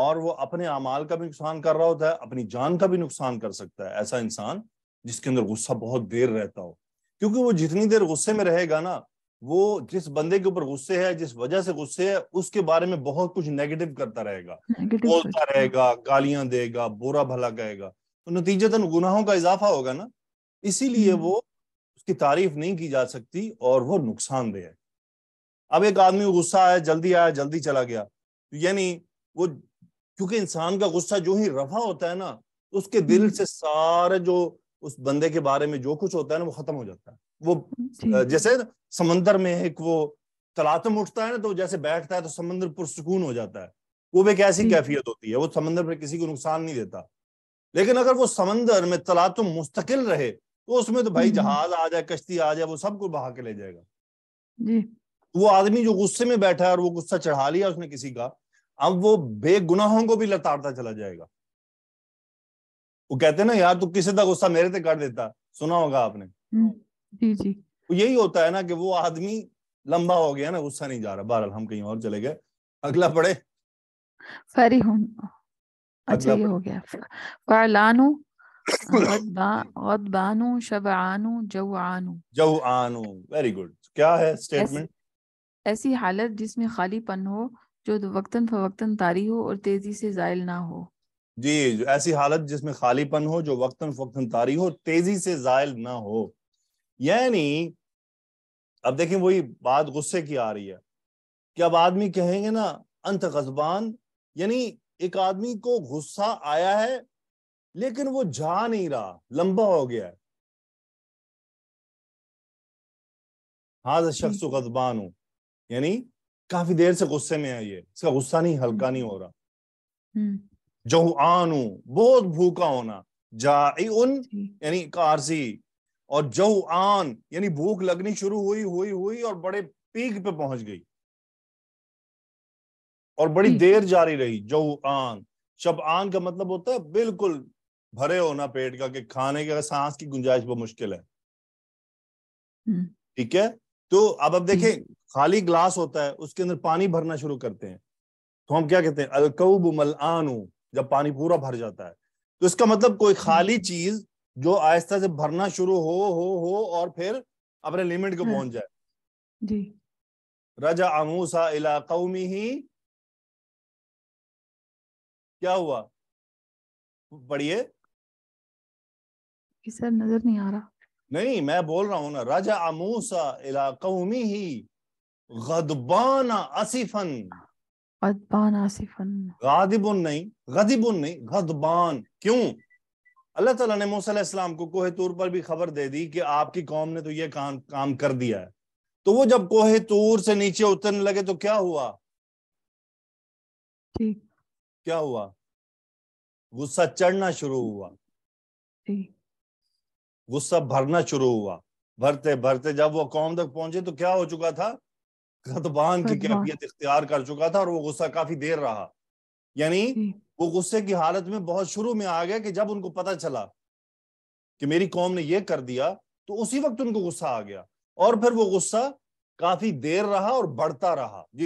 और वो अपने अमाल का भी नुकसान कर रहा होता है अपनी जान का भी नुकसान कर सकता है ऐसा इंसान जिसके अंदर गुस्सा बहुत देर रहता हो क्योंकि वो जितनी देर गुस्से में रहेगा ना वो जिस बंदे के ऊपर गुस्से है जिस वजह से गुस्से है उसके बारे में बहुत कुछ नेगेटिव करता रहेगा बोलता रहेगा गालियां देगा बुरा भला कहेगा तो नतीजतन गुनाहों का इजाफा होगा ना इसीलिए हम्म। वो उसकी तारीफ नहीं की जा सकती और वो नुकसानदेह है अब एक आदमी को गुस्सा आया जल्दी आया जल्दी चला गया तो यानी वो क्योंकि इंसान का गुस्सा जो ही रफा होता है ना उसके दिल हम्म। से सारे जो उस बंदे के बारे में जो कुछ होता है ना वो खत्म हो जाता है वो जैसे समंदर में एक वो तलातम उठता है ना तो जैसे बैठता है तो समंदर पुरसकून हो जाता है वो भी एक ऐसी हम्म। कैफियत होती है वो समंदर पर किसी को नुकसान नहीं देता लेकिन अगर वो समंदर में तलातम मुस्तकिल रहे तो उसमें तो भाई हम्म, जहाज आ जाए कश्ती आ जाए वो सबको बहा के ले जाएगा वो आदमी जो गुस्से में बैठा है और वो गुस्सा चढ़ा लिया उसने किसी का अब वो बेगुनाहों को भी लताड़ता चला जाएगा वो कहते हैं ना यार तू किसी का गुस्सा मेरे से कर देता सुना होगा आपने हम्म, जी जी तो यही होता है ना कि वो आदमी लंबा हो गया ना गुस्सा नहीं जा रहा बहरहाल हम कहीं और चले गए अगला पढ़े फरी हूं अच्छा ये हो गया वेरी गुड क्या है स्टेटमेंट ऐसी हालत जिसमें खाली पन हो जो वक्तन फवक्तन तारी हो और तेजी से जायल ना हो जी जो ऐसी हालत जिसमें खाली पन हो जो वक्तन फवक्तन तारी हो तेजी से जायल ना हो यानी अब देखें वही बात गुस्से की आ रही है कि अब आदमी कहेंगे ना अंत गजबान यानी एक आदमी को गुस्सा आया है लेकिन वो जा नहीं रहा लंबा हो गया है हाँ शख्स गजबान हूं यानी काफी देर से गुस्से में है ये इसका गुस्सा नहीं हल्का नहीं हो रहा हम्म। जो आनू बहुत भूखा होना जा उन यानी कारसी और जो आन यानी भूख लगनी शुरू हुई हुई हुई और बड़े पीक पे पहुंच गई और बड़ी देर जारी रही जो आन शब आन का मतलब होता है बिल्कुल भरे होना पेट का कि खाने के सांस की गुंजाइश बहुत मुश्किल है हम्म। ठीक है तो अब अब देखें खाली ग्लास होता है उसके अंदर पानी भरना शुरू करते हैं तो हम क्या कहते हैं अलकऊब मलआनु जब पानी पूरा भर जाता है तो इसका मतलब कोई खाली हम्म। चीज जो आहिस्ता से भरना शुरू हो हो हो और फिर अपने लिमिट को हम्म। पहुंच जाए रजा आमूसा इला ही क्या हुआ पढ़िए सर नजर नहीं आ रहा नहीं मैं बोल रहा हूं ना रजा आमूसा इला ही गदबान आसिफन गदबान आसिफन गादिबुन नहीं गदिबुन नहीं गदबान क्यों अल्लाह ताला ने मूसा इस्लाम को कोहे तूर पर भी खबर दे दी कि आपकी कौम ने तो ये काम काम कर दिया है तो वो जब कोहे तूर से नीचे उतरने लगे तो क्या हुआ ठीक क्या हुआ गुस्सा चढ़ना शुरू हुआ गुस्सा भरना शुरू हुआ भरते भरते जब वो कौम तक पहुंचे तो क्या हो चुका था खतबान की कैफियत इख्तियार कर चुका था और वो गुस्सा काफी देर रहा यानी वो गुस्से की हालत में बहुत शुरू में आ गया कि जब उनको पता चला कि मेरी कौम ने यह कर दिया तो उसी वक्त उनको गुस्सा आ गया और फिर वो गुस्सा काफी देर रहा और बढ़ता रहा जी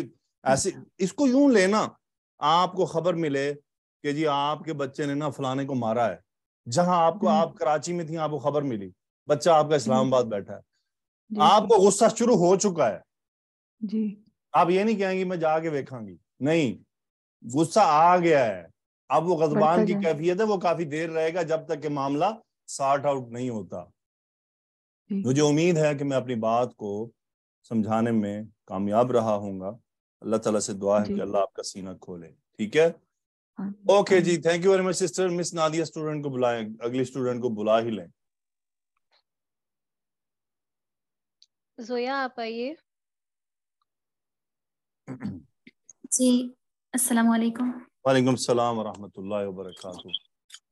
ऐसे अच्छा। इसको यूं लेना आपको खबर मिले कि जी आपके बच्चे ने ना फलाने को मारा है जहां आपको हम्म। आप कराची में थी आपको खबर मिली बच्चा आपका इस्लामाबाद बैठा है आपको गुस्सा शुरू हो चुका है जी आप ये नहीं कहेंगी मैं जाके देखांगी नहीं गुस्सा आ गया है अब वो गजबान की कैफियत है वो काफी देर रहेगा जब तक के मामला सॉर्ट आउट नहीं होता मुझे उम्मीद है कि मैं अपनी बात को समझाने में कामयाब रहा हूंगा अल्लाह ताला से दुआ है कि अल्लाह आपका सीना खोले ठीक है ओके हाँ। जी thank you very much sister miss Nadia student को बुलाएं अगली स्टूडेंट को बुला ही लें जोया आप आइए जी अस्सलाम वालेकुम वालेकुम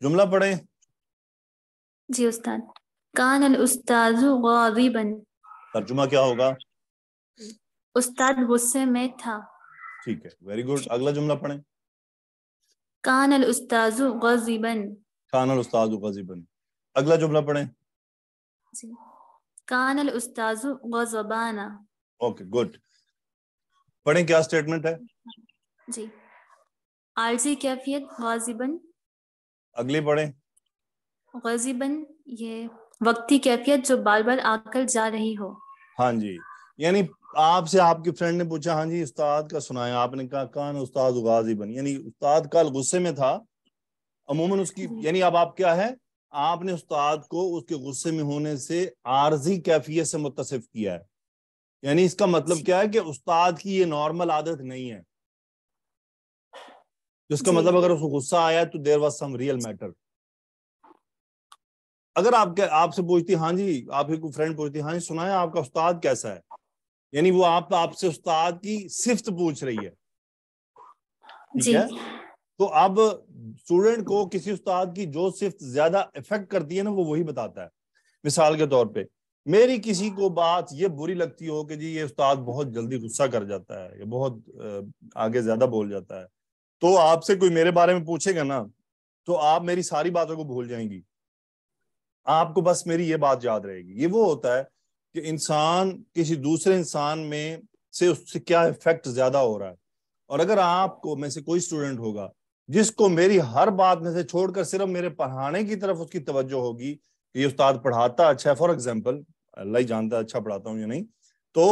जुमला पढ़े जी उस्ताद कान अल उस्ताद गादिबन तर्जुमा क्या होगा उस्ताद गुस्से में था ठीक है वेरी गुड अगला जुमला पढ़े कान अल उस्ताद गादिबन कान अल उस्ताद गादिबन अगला जुमला पढ़े जी कान अल उस्ताद गजबाना ओके गुड पढ़ें क्या स्टेटमेंट है जी आरजी कैफियत गाजिबन अगली पढ़ें गाजिबन ये वक्ती कैफियत जो बार बार आकर जा रही हो हाँ जी यानी आपसे आपकी फ्रेंड ने पूछा हाँ जी उस्ताद का सुनाया आपने कहा कान उस्ताद गाजिबन यानी उस्ताद कल गुस्से में था अमूमन उसकी यानी अब आप क्या है आपने उस्ताद को उसके गुस्से में होने से आरजी कैफियत से मुतसिफ किया है यानी इसका मतलब क्या है कि उस्ताद की ये नॉर्मल आदत नहीं है जिसका मतलब अगर उसको गुस्सा आया तो there was some real matter अगर आप आपसे पूछती हाँ जी आपकी कोई फ्रेंड पूछती हाँ जी सुना है आपका उस्ताद कैसा है यानी वो आप आपसे उस्ताद की सिफ्त पूछ रही है ठीक है तो अब स्टूडेंट को किसी उस्ताद की जो सिफ्त ज्यादा इफेक्ट करती है ना वो वही बताता है मिसाल के तौर पे मेरी किसी को बात ये बुरी लगती हो कि जी ये उस्ताद बहुत जल्दी गुस्सा कर जाता है या बहुत आगे ज्यादा बोल जाता है तो आपसे कोई मेरे बारे में पूछेगा ना तो आप मेरी सारी बातों को भूल जाएंगी आपको बस मेरी ये बात याद रहेगी ये वो होता है कि इंसान किसी दूसरे इंसान में से उससे क्या इफेक्ट ज्यादा हो रहा है और अगर आपको में से कोई स्टूडेंट होगा जिसको मेरी हर बात में से छोड़कर सिर्फ मेरे पढ़ाने की तरफ उसकी तवज्जो होगी ये उस्ताद पढ़ाता अच्छा है फॉर एग्जाम्पल अल्लाह ही जानता है अच्छा पढ़ाता हूँ या नहीं तो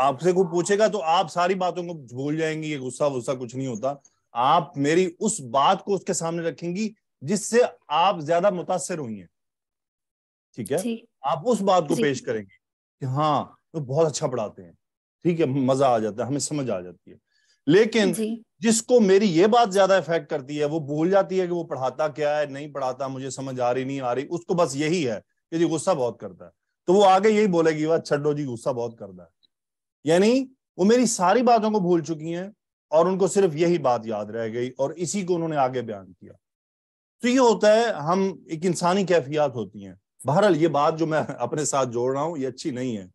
आपसे कोई पूछेगा तो आप सारी बातों को भूल जाएंगी ये गुस्सा वुस्सा कुछ नहीं होता आप मेरी उस बात को उसके सामने रखेंगी जिससे आप ज्यादा मुतासर हुई हैं ठीक है आप उस बात को पेश करेंगे कि हाँ तो बहुत अच्छा पढ़ाते हैं ठीक है मजा आ जाता है हमें समझ आ जाती है लेकिन जिसको मेरी ये बात ज्यादा इफेक्ट करती है वो भूल जाती है कि वो पढ़ाता क्या है नहीं पढ़ाता मुझे समझ आ रही नहीं आ रही उसको बस यही है कि जी गुस्सा बहुत करता है तो वो आगे यही बोलेगी वह छो जी गुस्सा बहुत करता है यानी वो मेरी सारी बातों को भूल चुकी हैं और उनको सिर्फ यही बात याद रह गई और इसी को उन्होंने आगे बयान किया तो ये होता है हम एक इंसानी कैफियात होती हैं बहरहाल ये बात जो मैं अपने साथ जोड़ रहा हूँ ये अच्छी नहीं है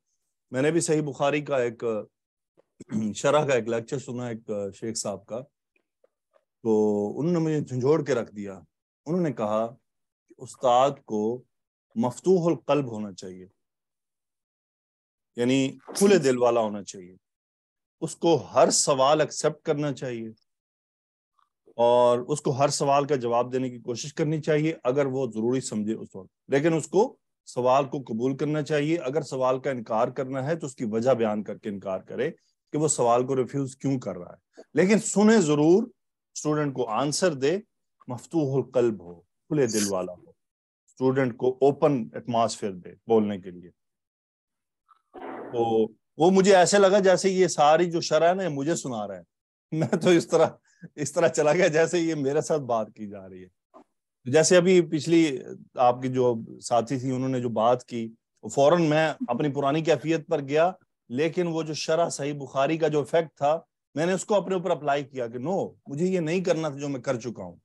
मैंने भी सही बुखारी का एक शरा का एक लेक्चर सुना एक शेख साहब का तो उन्होंने मुझे झंझोड़ के रख दिया उन्होंने कहा कि उस्ताद को मफतूहल कल्ब होना चाहिए यानी खुले दिल वाला होना चाहिए उसको हर सवाल एक्सेप्ट करना चाहिए और उसको हर सवाल का जवाब देने की कोशिश करनी चाहिए अगर वो जरूरी समझे उस वक्त लेकिन उसको सवाल को कबूल करना चाहिए अगर सवाल का इनकार करना है तो उसकी वजह बयान करके इनकार करे कि वो सवाल को रिफ्यूज क्यों कर रहा है लेकिन सुने जरूर स्टूडेंट को आंसर दे मफतूहुल कल्ब हो खुले दिल वाला हो स्टूडेंट को ओपन एटमॉस्फेयर दे बोलने के लिए तो वो मुझे ऐसे लगा जैसे ये सारी जो शरह है मुझे सुना रहा है मैं तो इस तरह इस तरह चला गया जैसे ये मेरे साथ बात की जा रही है जैसे अभी पिछली आपकी जो साथी थी उन्होंने जो बात की फौरन मैं अपनी पुरानी कैफियत पर गया लेकिन वो जो शरा सही बुखारी का जो इफेक्ट था मैंने उसको अपने ऊपर अप्लाई किया कि नो मुझे ये नहीं करना था जो मैं कर चुका हूं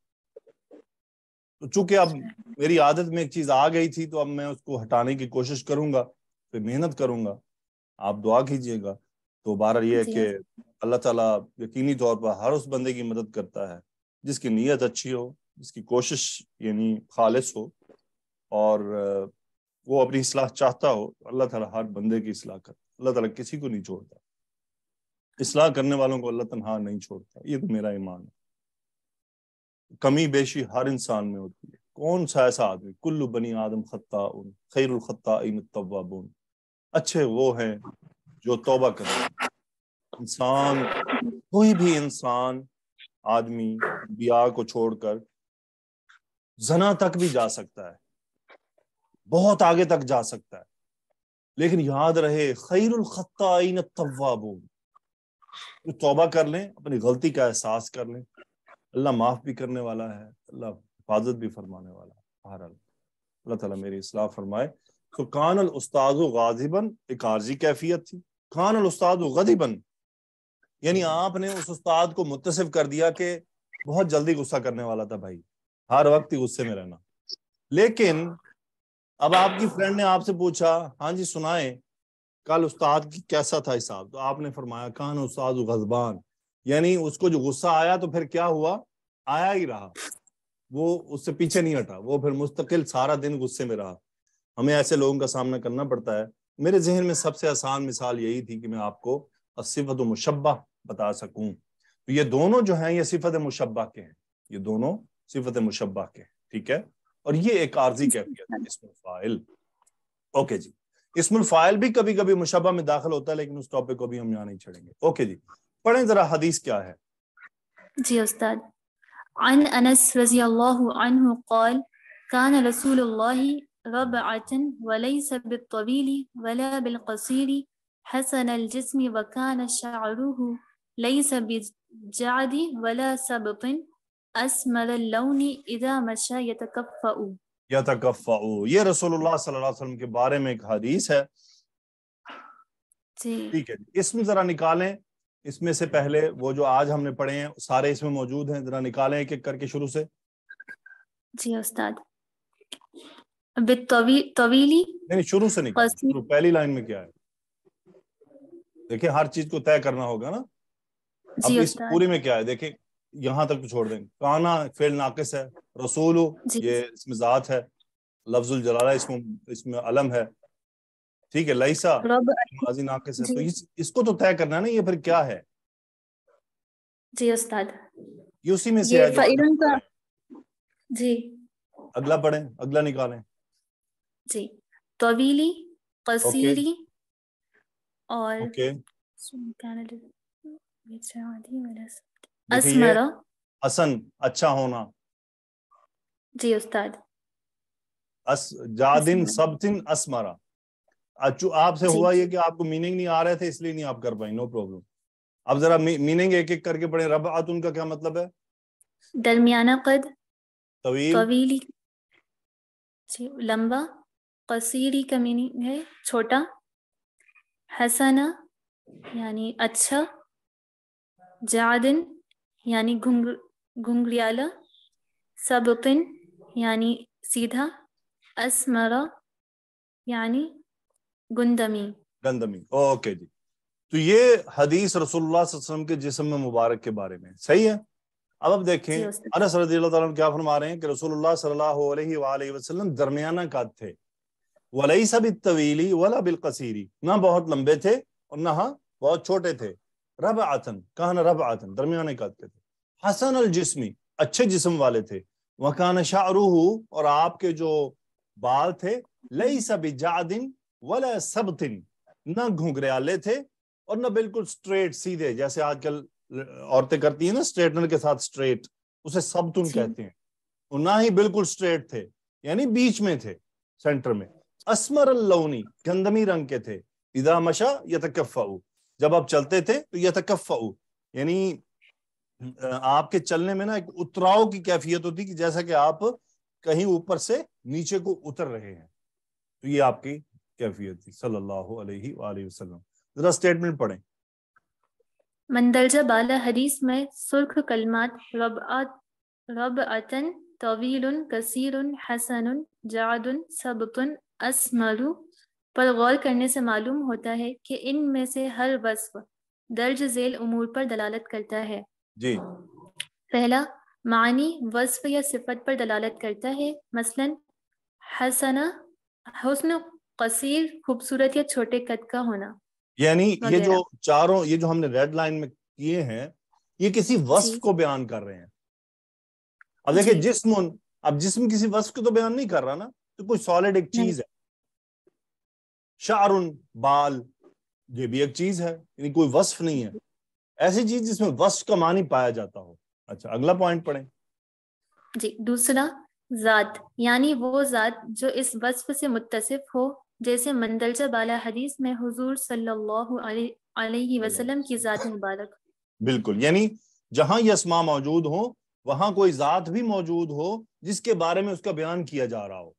तो चूंकि अब अच्छा। मेरी आदत में एक चीज आ गई थी तो अब मैं उसको हटाने की कोशिश करूंगा फिर मेहनत करूंगा आप दुआ कीजिएगा तो बार ये है कि अल्लाह ताला यकीनी तौर पर हर उस बंदे की मदद करता है जिसकी नीयत अच्छी हो जिसकी कोशिश यानी खालिश हो और वो अपनी इसलाह चाहता हो अल्लाह ताला हर बंदे की इसलाह करता अल्लाह तला किसी को नहीं छोड़ता इसलाह करने वालों को अल्लाह तनहा नहीं छोड़ता ये तो मेरा ईमान है कमी बेशी हर इंसान में होती है कौन सा ऐसा आदमी कुल्लु बनी आदम खत्ता खैर खत्ता अच्छे वो हैं जो तोबा कर इंसान कोई भी इंसान आदमी ब्याह को छोड़कर जना तक भी जा सकता है बहुत आगे तक जा सकता है लेकिन याद रहे खैरुल खत्ताइन तवाबून जो तो तौबा कर लें अपनी गलती का एहसास कर लें अल्लाह माफ भी करने वाला है अल्लाह हिफाजत भी फरमाने वाला है बहरहाल अल्लाह ताला मेरी इसलाह फरमाए तो कान अल उस्ताद गाजिबन एक आर्जी कैफियत थी कान अल उस्ताद गदीबन यानी आपने उस उस्ताद को मुतसिब कर दिया कि बहुत जल्दी गुस्सा करने वाला था भाई हर वक्त ही गुस्से में रहना लेकिन अब आपकी फ्रेंड ने आपसे पूछा हाँ जी सुनाए कल उस्ताद की कैसा था हिसाब तो आपने फरमाया कान उस्ताद गजबान यानी उसको जो गुस्सा आया तो फिर क्या हुआ आया ही रहा वो उससे पीछे नहीं हटा वो फिर मुस्तकिल सारा दिन गुस्से में रहा हमें ऐसे लोगों का सामना करना पड़ता है मेरे जहन में सबसे आसान मिसाल यही थी कि मैं आपको सिफत मुशबा बता सकूं तो ये दोनों जो हैं ये सिफत मुशबा के हैं ये दोनों सिफत मुशबा के ठीक है और ये एक आर्जी कैफियत है इसमुल फाइल ओके जी इसमुल फाइल भी कभी कभी मुशबा में दाखिल होता है लेकिन उस टॉपिक को भी हम यहाँ नहीं छेड़ेंगे ओके जी पढ़ें जरा हदीस क्या है जी उस्ताद عن أنس رضي الله عنه قال كان رسول الله ربعة وليس بالطويل ولا بالقصير حسن الجسم وكان شعره ليس بجعد ولا سبط असमर लौनी इदा मशा यतकफ़उ यतकफ़उ ये रसूलुल्लाह सल्लल्लाहु अलैहि वसल्लम के बारे में एक हदीस है ठीक है इसमें जरा निकालें इसमें से पहले वो जो आज हमने पढ़े हैं सारे इसमें मौजूद हैं जरा निकालें एक एक करके शुरू से जी उस्ताद तवी, तवीली नहीं शुरू से निकाल पहली लाइन में क्या है देखिए हर चीज को तय करना होगा ना अब इस पूरी में क्या है देखिए यहाँ तक तो छोड़ देंगे काना फेल नाकिस है रसूल ये इसमें जात है लफ्जुल जलाला इसमें इसमें अलम है ठीक है लईसा माजी नाकिस है तो इस, इसको तो तय करना है ना ये फिर क्या है जी उस्ताद ये उसी में से ये है तो- जी अगला पढ़े अगला निकाले जी तवीली कसीरी और ओके असमरा हसन अच्छा होना जी उस्ताद अस जादिन सबतिन असमरा अच्छू आपसे हुआ ये कि आपको मीनिंग नहीं आ रहे थे इसलिए नहीं आप कर पाए नो प्रॉब्लम अब जरा मीनिंग एक एक करके पढ़े रब आत उनका क्या मतलब है दरमियाना कद तवील तवीली लंबा कसीरी का मीनिंग है छोटा हसना यानी अच्छा जादिन यानी घुंग घुंगड़ियाला सबपिन यानी सीधा असमर यानी गुंदमी गंदमी ओके जी तो ये हदीस रसुल्ला के जिसम मुबारक के बारे में सही है अब अब देखें अनस रजी अल्लाह क्या फरमा रहे हैं कि रसूलुल्लाह सल्लल्लाहु अलैहि वसल्लम दरमियाना का थे वलई सब तवीली वला बिलकसीरी ना बहुत लंबे थे और ना हाँ, बहुत छोटे थे रब आतन ना रब आतन दरमियाने काद के थे हसन अल जिसमी अच्छे जिसम वाले थे ना शाहरुह और आपके जो बाल थे लई सब जादिन सब सबतिन न घुघरेले थे और न बिल्कुल स्ट्रेट सीधे जैसे आजकल औरतें करती हैं ना स्ट्रेटनर के साथ स्ट्रेट उसे सबतुन कहते हैं और ना ही बिल्कुल स्ट्रेट थे यानी बीच में थे सेंटर में असमर लौनी गंदमी रंग के थे इधा मशा यतकफाऊ जब आप चलते थे तो यह तकफ़ाऊ यानी आपके चलने में ना एक उतराव की कैफियत होती कि जैसा कि आप कहीं ऊपर से नीचे को उतर रहे हैं तो ये आपकी कैफियत थी सल्लल्लाहु अलैहि वसल्लम जरा स्टेटमेंट पढ़ें मंदलजा बाला हदीस में सुर्ख कलमात रबात रबातन तवील कसीर हसन जादुन सबतुन असमरु पर गौर करने से मालूम होता है कि इन में से हर वस्फ दर्ज झेल उमूर पर दलालत करता है जी पहला मानी वस्फ या सिफत पर दलालत करता है मसलन हसना हसन कसीर खूबसूरत या छोटे कद का होना यानी ये जो चारों ये जो हमने रेड लाइन में किए हैं ये किसी वस्फ को बयान कर रहे हैं अब देखिये जिसम अब जिसम किसी वस्फ को तो बयान नहीं कर रहा ना तो कोई सॉलिड एक चीज है शाहरुन बाल ये भी एक चीज है यानी कोई वस्फ नहीं है ऐसी चीज जिसमें वस्फ का मानी पाया जाता हो अच्छा अगला पॉइंट पढ़े जी दूसरा जात यानी वो जात जो इस वस्फ से मुतसिफ हो जैसे मंदलजा बाला हदीस में हुजूर सल्लल्लाहु अलैहि वसल्लम की जात मुबारक बिल्कुल यानी जहां ये असमा मौजूद हो वहां कोई जात भी मौजूद हो जिसके बारे में उसका बयान किया जा रहा हो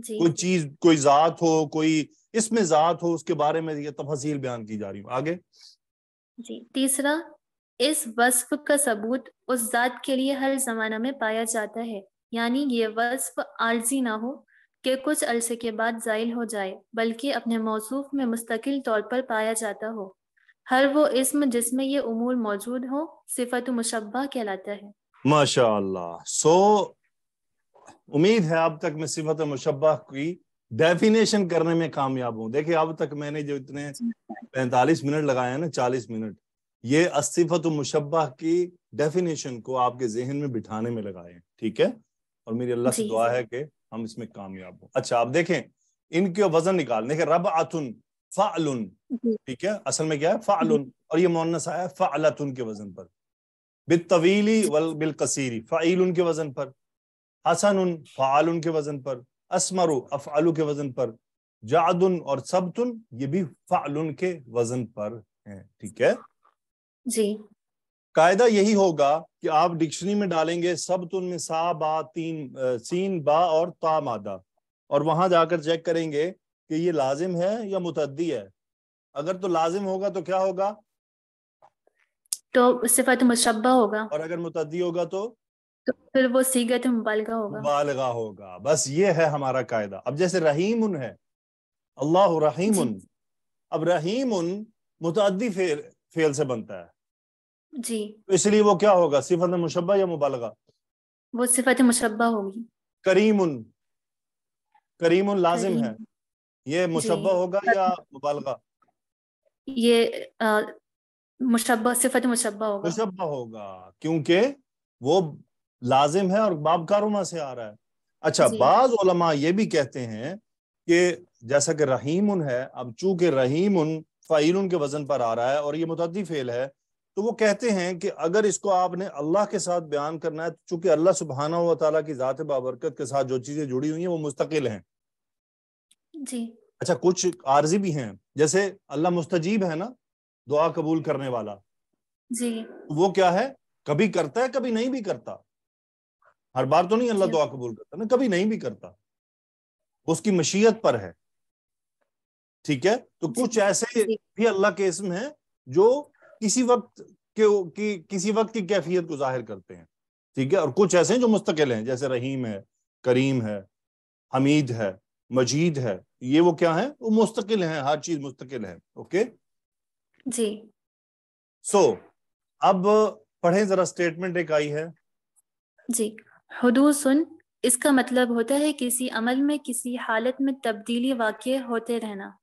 कोई चीज कोई जात हो कोई इसमें जात हो उसके बारे में ये तफसील बयान की जा रही हूँ आगे जी तीसरा इस वस्फ का सबूत उस जात के लिए हर जमाना में पाया जाता है यानी ये वस्फ आलजी ना हो के कुछ अरसे के बाद जायल हो जाए बल्कि अपने मौसूफ में मुस्तकिल तौर पर पाया जाता हो हर वो इसम जिसमें ये उमूर मौजूद हो सिफत मुशबा कहलाता है माशा सो उम्मीद है अब तक मैं सिफत मुशबा की डेफिनेशन करने में कामयाब हूँ देखिए अब तक मैंने जो इतने पैंतालीस मिनट लगाए हैं ना चालीस मिनट ये असिफत मुशबा की डेफिनेशन को आपके जहन में बिठाने में लगाए हैं ठीक है और मेरी अल्लाह से दुआ है कि हम इसमें कामयाब हों अच्छा आप देखें इनके वजन निकालने के रब आतुन फालुन ठीक है असल में क्या है फालुन और ये मोनस आया फालतुन के वजन पर बिल तवीली वल बिल कसीरी फ़ाइल के वजन पर हसन उन फ़ाल के वजन पर असमरु आलू के वजन पर जादुन और सबतुन ये भी फ़ाल के वजन पर है ठीक है जी कायदा यही होगा कि आप डिक्शनरी में डालेंगे सबतुन में सा बा तीन सीन बा और ता मादा और वहां जाकर चेक करेंगे कि ये लाजिम है या मुतदी है अगर तो लाजिम होगा तो क्या होगा तो सिफत फत मुशबा होगा और अगर मुतदी होगा तो तो फिर वो सीगत मुबालगा होगा मुबालगा होगा बस ये है हमारा कायदा अब जैसे रहीम उन है अल्लाह रहीम उन अब रहीम उन मुतदी फेल, फेल से बनता है जी तो इसलिए वो क्या होगा सिफत मुशबा या मुबालगा वो सिफत मुशबा होगी करीम उन करीम उन लाजिम है ये मुशबा होगा या मुबालगा ये मुशबा सिफत मुशबा होगा मुशबा होगा क्योंकि वो लाजिम है और बाब कारोमा से आ रहा है अच्छा बाज उलमा ये भी कहते हैं कि जैसा कि रहीम उन है अब चूंकि रहीम उन फ़ाइल के वजन पर आ रहा है और ये मुतदी फेल है तो वो कहते हैं कि अगर इसको आपने अल्लाह के साथ बयान करना है तो चूंकि अल्लाह सुबहाना व ताली की ज़ात बाबरकत के साथ जो चीज़ें जुड़ी हुई हैं वो मुस्तकिल हैं जी अच्छा कुछ आर्जी भी हैं जैसे अल्लाह मुस्तजीब है ना दुआ कबूल करने वाला जी वो क्या है कभी करता है कभी नहीं भी करता हर बार तो नहीं अल्लाह दुआ कबूल करता ना कभी नहीं भी करता उसकी मशीयत पर है ठीक है तो कुछ ऐसे भी अल्लाह के इसम है जो किसी वक्त के कि, किसी वक्त की कैफियत को जाहिर करते हैं ठीक है और कुछ ऐसे हैं जो मुस्तकिल हैं जैसे रहीम है करीम है हमीद है मजीद है ये वो क्या है वो मुस्तकिल है हर चीज मुस्तकिल है ओके जी सो so, अब पढ़े जरा स्टेटमेंट एक आई है जी हदूसन इसका मतलब होता है किसी अमल में किसी हालत में तब्दीली वाक़ होते रहना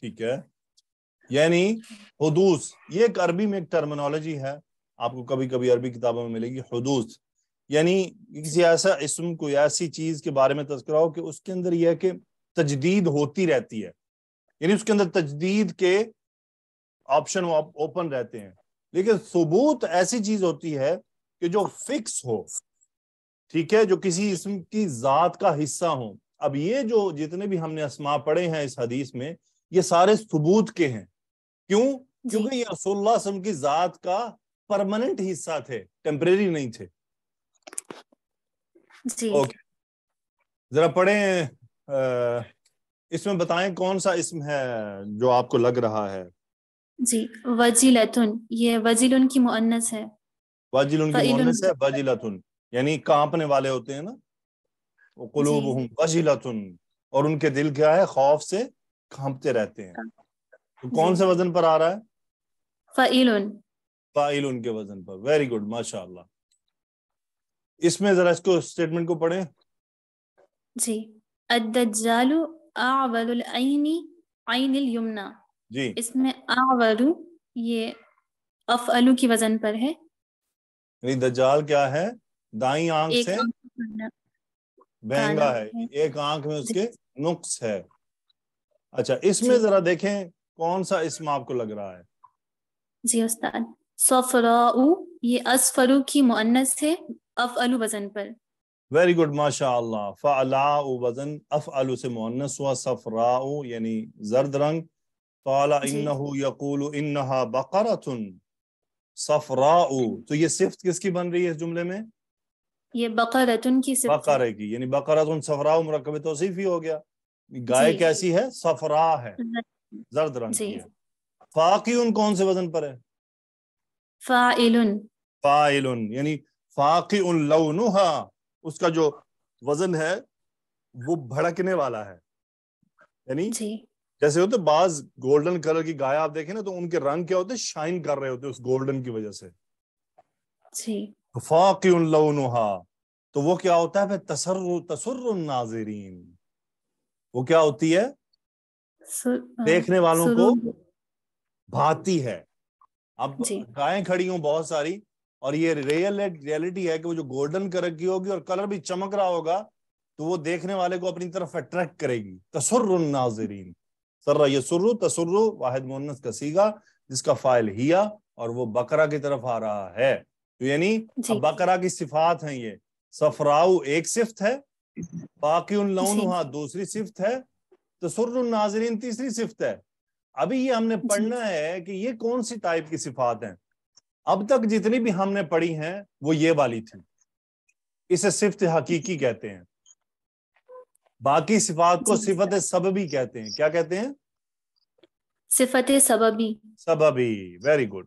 ठीक है यानी हदूस ये एक अरबी में एक टर्मिनोलॉजी है आपको कभी कभी अरबी किताबों में मिलेगी हदूस यानी किसी ऐसा इसम को ऐसी चीज के बारे में तस्करा हो कि उसके अंदर यह कि तजदीद होती रहती है यानी उसके अंदर तजदीद के ऑप्शन ओपन रहते हैं लेकिन सबूत ऐसी चीज होती है कि जो फिक्स हो ठीक है जो किसी इसम की जात का हिस्सा हो अब ये जो जितने भी हमने असमा पढ़े हैं इस हदीस में ये सारे सबूत के हैं क्यों क्योंकि ये रसोल्लाम की जात का परमानेंट हिस्सा थे टेम्परेरी नहीं थे जी। ओके जरा पढ़े इसमें बताएं कौन सा इसम है जो आपको लग रहा है जी वजीलतुन ये वजील उनकी मुअन्नस है वजील उनकी मुअन्नस है वजीलतुन यानी कांपने वाले होते हैं ना कुलूब हूँ वजीलतुन और उनके दिल क्या है खौफ से कांपते रहते हैं तो कौन से वजन पर आ रहा है फाइलुन फाइलुन के वजन पर वेरी गुड माशाल्लाह इसमें जरा इसको स्टेटमेंट को पढ़े जी अद्दज्जालु अवलुल ऐनी ऐनिल यमना जी इसमें अवलु ये अफअलु की वजन पर है यानी दज्जाल क्या है दाई आंख से बहंगा है एक आंख में उसके अच्छा। नुक्स है अच्छा इसमें जरा देखें कौन सा इसम आपको लग रहा है जी उस्ताद सफराऊ ये असफरु की मुअन्नस है अफअलु वजन पर वेरी गुड माशाल्लाह फअलाउ वजन अफअलु से मुअन्नस हुआ सफराउ यानी जर्द रंग काला इन्नहु यकूलु इन्नहा बकरतुन सफराऊ तो ये सिफ्त किसकी बन रही है इस जुमले में ये बकरतुन की सिफत बकरे की यानी बकरतुन सफरा मरकब तोसीफ ही हो गया गाय कैसी है सफरा है जर्द रंग की है फाकिन कौन से वजन पर है फाइलुन फाइलुन यानी फाकिन लौनुहा उसका जो वजन है वो भड़कने वाला है यानी जैसे होते बाज गोल्डन कलर की गाय आप देखें ना तो उनके रंग क्या होते शाइन कर रहे होते उस गोल्डन की वजह से जी फाक तो वो क्या होता है तसर तसर नाजरीन वो क्या होती है देखने वालों को भाती है अब गायें खड़ी हूं बहुत सारी और ये रियल रियलिटी है कि वो जो गोल्डन कलर की होगी और कलर भी चमक रहा होगा तो वो देखने वाले को अपनी तरफ अट्रैक्ट करेगी तसर नाजरीन सर्र यसुर्र तसुर्र वाहिद मुन्नस का सीगा जिसका फाइल हिया और वो बकरा की तरफ आ रहा है तो यानी बकरा की सिफात है ये सफराउ एक सिफ्त है बाकी उन लौन दूसरी सिफ्त है तो नाजरीन तीसरी सिफ्त है अभी ये हमने पढ़ना है कि ये कौन सी टाइप की सिफात है अब तक जितनी भी हमने पढ़ी हैं वो ये वाली थी इसे सिफत हकीकी कहते हैं बाकी सिफात को सिफत भी कहते हैं क्या कहते हैं सिफत सब भी वेरी गुड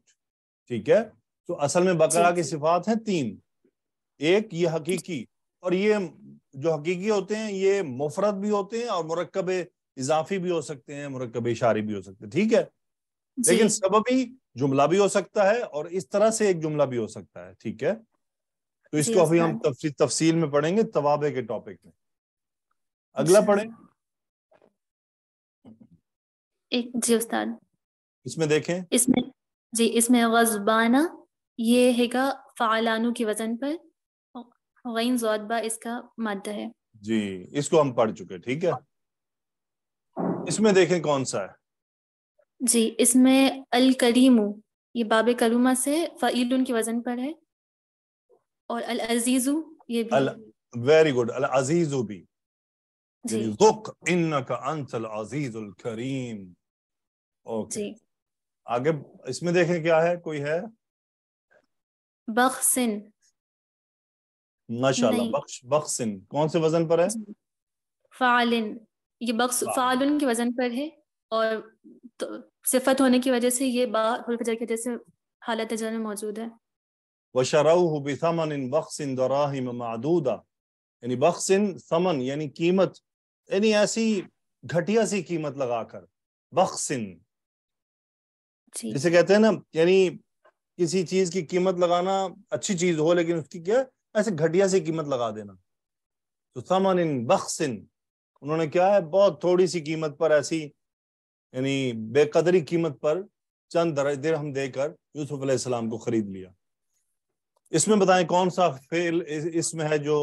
ठीक है तो असल में बकरा की सिफात है तीन एक ये हकीकी और ये जो हकीकी होते हैं ये मुफरत भी होते हैं और मरकब इजाफी भी हो सकते हैं मरकब इशारी भी हो सकते हैं ठीक है लेकिन सबबी जुमला भी हो सकता है और इस तरह से एक जुमला भी हो सकता है ठीक है तो इसको अभी हम तफसी, तफसील में पढ़ेंगे तवाबे के टॉपिक में अगला पढ़े जी उस्ताद इसमें देखें इसमें जी इसमें गजबाना ये हैगा फालानु के वजन पर गैन जोदबा इसका मद है जी इसको हम पढ़ चुके ठीक है इसमें देखें कौन सा है जी इसमें अल करीमु ये बाबे करुमा से फ़ाइल के वजन पर है और अल अजीजु ये भी अल वेरी गुड अल अजीजु भी जी जुक इन्नका अंतल अजीजुल करीम ओके आगे इसमें देखें क्या है कोई है बख्सिन माशाल्लाह बख्श बख्सिन कौन से वजन पर है फालिन ये बख्स फालुन के वजन पर है और तो सिफत होने की वजह से ये बाजर की वजह से हालत जर में मौजूद है वशराह बिथमन बख्सिन दराहिम मादूदा यानी बख्सिन समन यानी कीमत यानी ऐसी घटिया सी कीमत लगाकर बख्सिन जिसे कहते हैं ना यानी किसी चीज की कीमत लगाना अच्छी चीज हो लेकिन उसकी क्या ऐसे घटिया से कीमत लगा देना तो समन इन बख्सिन उन्होंने क्या है बहुत थोड़ी सी कीमत पर ऐसी यानी बेकदरी कीमत पर चंद दर हम देकर यूसुफ अलैहिस्सलाम को खरीद लिया इसमें बताएं कौन सा फेल इसमें है जो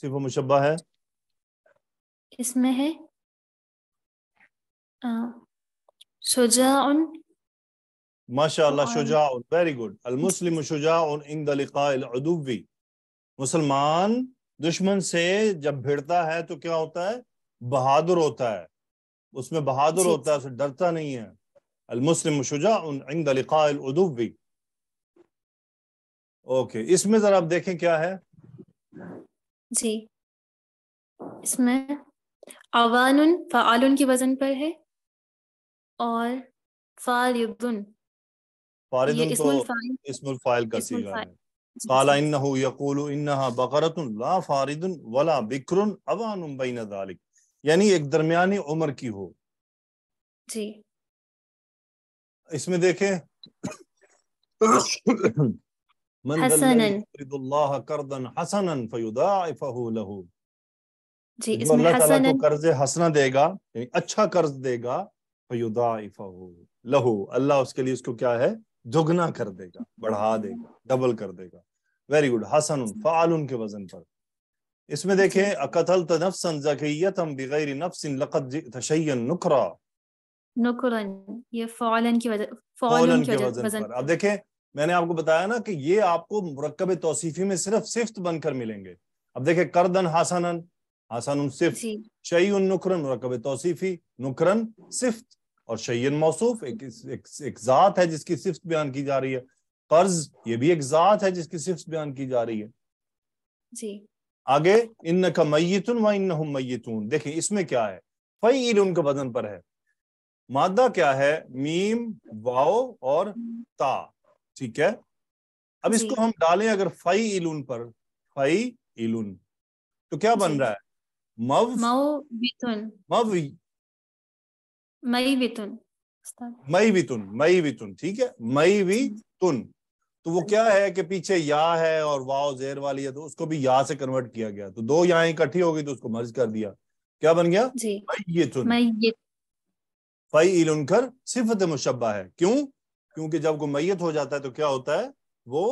सिर्फ मुशबा है इसमें है सुजाउन माशाल्लाह शुजा वेरी गुड अल मुस्लिम शुजाउन इन दलिकाउदुवी मुसलमान दुश्मन से जब भिड़ता है तो क्या होता है बहादुर होता है उसमें बहादुर होता है उसे डरता नहीं है अल मुस्लिम शुजाउन इन दलिकाउदुवी ओके इसमें जरा आप देखें क्या है जी इसमें अवान फ़ालुन के वजन पर है और फ़ाल युद्दुन फारिदुन को इसमुल फाइल का सीगा को कर्ज हसना देगा अच्छा कर्ज देगा फयुदाइफहु लहू अल्लाह उसके लिए उसको क्या है दुगना कर देगा बढ़ा देगा डबल कर देगा वेरी गुड हसन फाल के वजन पर इसमें देखें अकतल तनफसन जकैयतम बगैर नफ्सिन लकद तशय्यन नुकरा नुकरन ये फौलन की वजह फौलन के वजन, वजन पर अब देखें मैंने आपको बताया ना कि ये आपको मुरकब तोसीफी में सिर्फ सिफ्त बनकर मिलेंगे अब देखें करदन हसनन हसन सिफ्त शई नुकरन मुरकब तोसीफी नुकरन सिफ्त और शयन मौसूफ एक, एक, एक जात है जिसकी सिफ्त बयान की जा रही है कर्ज ये भी एक जात है जिसकी सिफ्त बयान की जा रही है जी आगे इन का मैतुन व इन मैतून देखिए इसमें क्या है फई ईल उनके बदन पर है मादा क्या है मीम वाओ और ता ठीक है अब इसको हम डालें अगर फई इलून पर फई इलून तो क्या बन रहा है मव मव मई वितुन मई वितुन मई ठीक है मई हम्म। तुन तो वो क्या अच्छा। है कि पीछे या है और वाओ जेर वाली है तो उसको भी या से कन्वर्ट किया गया तो दो यहाँ इकट्ठी हो गई तो उसको मर्ज कर दिया क्या बन गया मई फई उनकर सिफत मुशबा है क्यों क्योंकि जब वो मैयत हो जाता है तो क्या होता है वो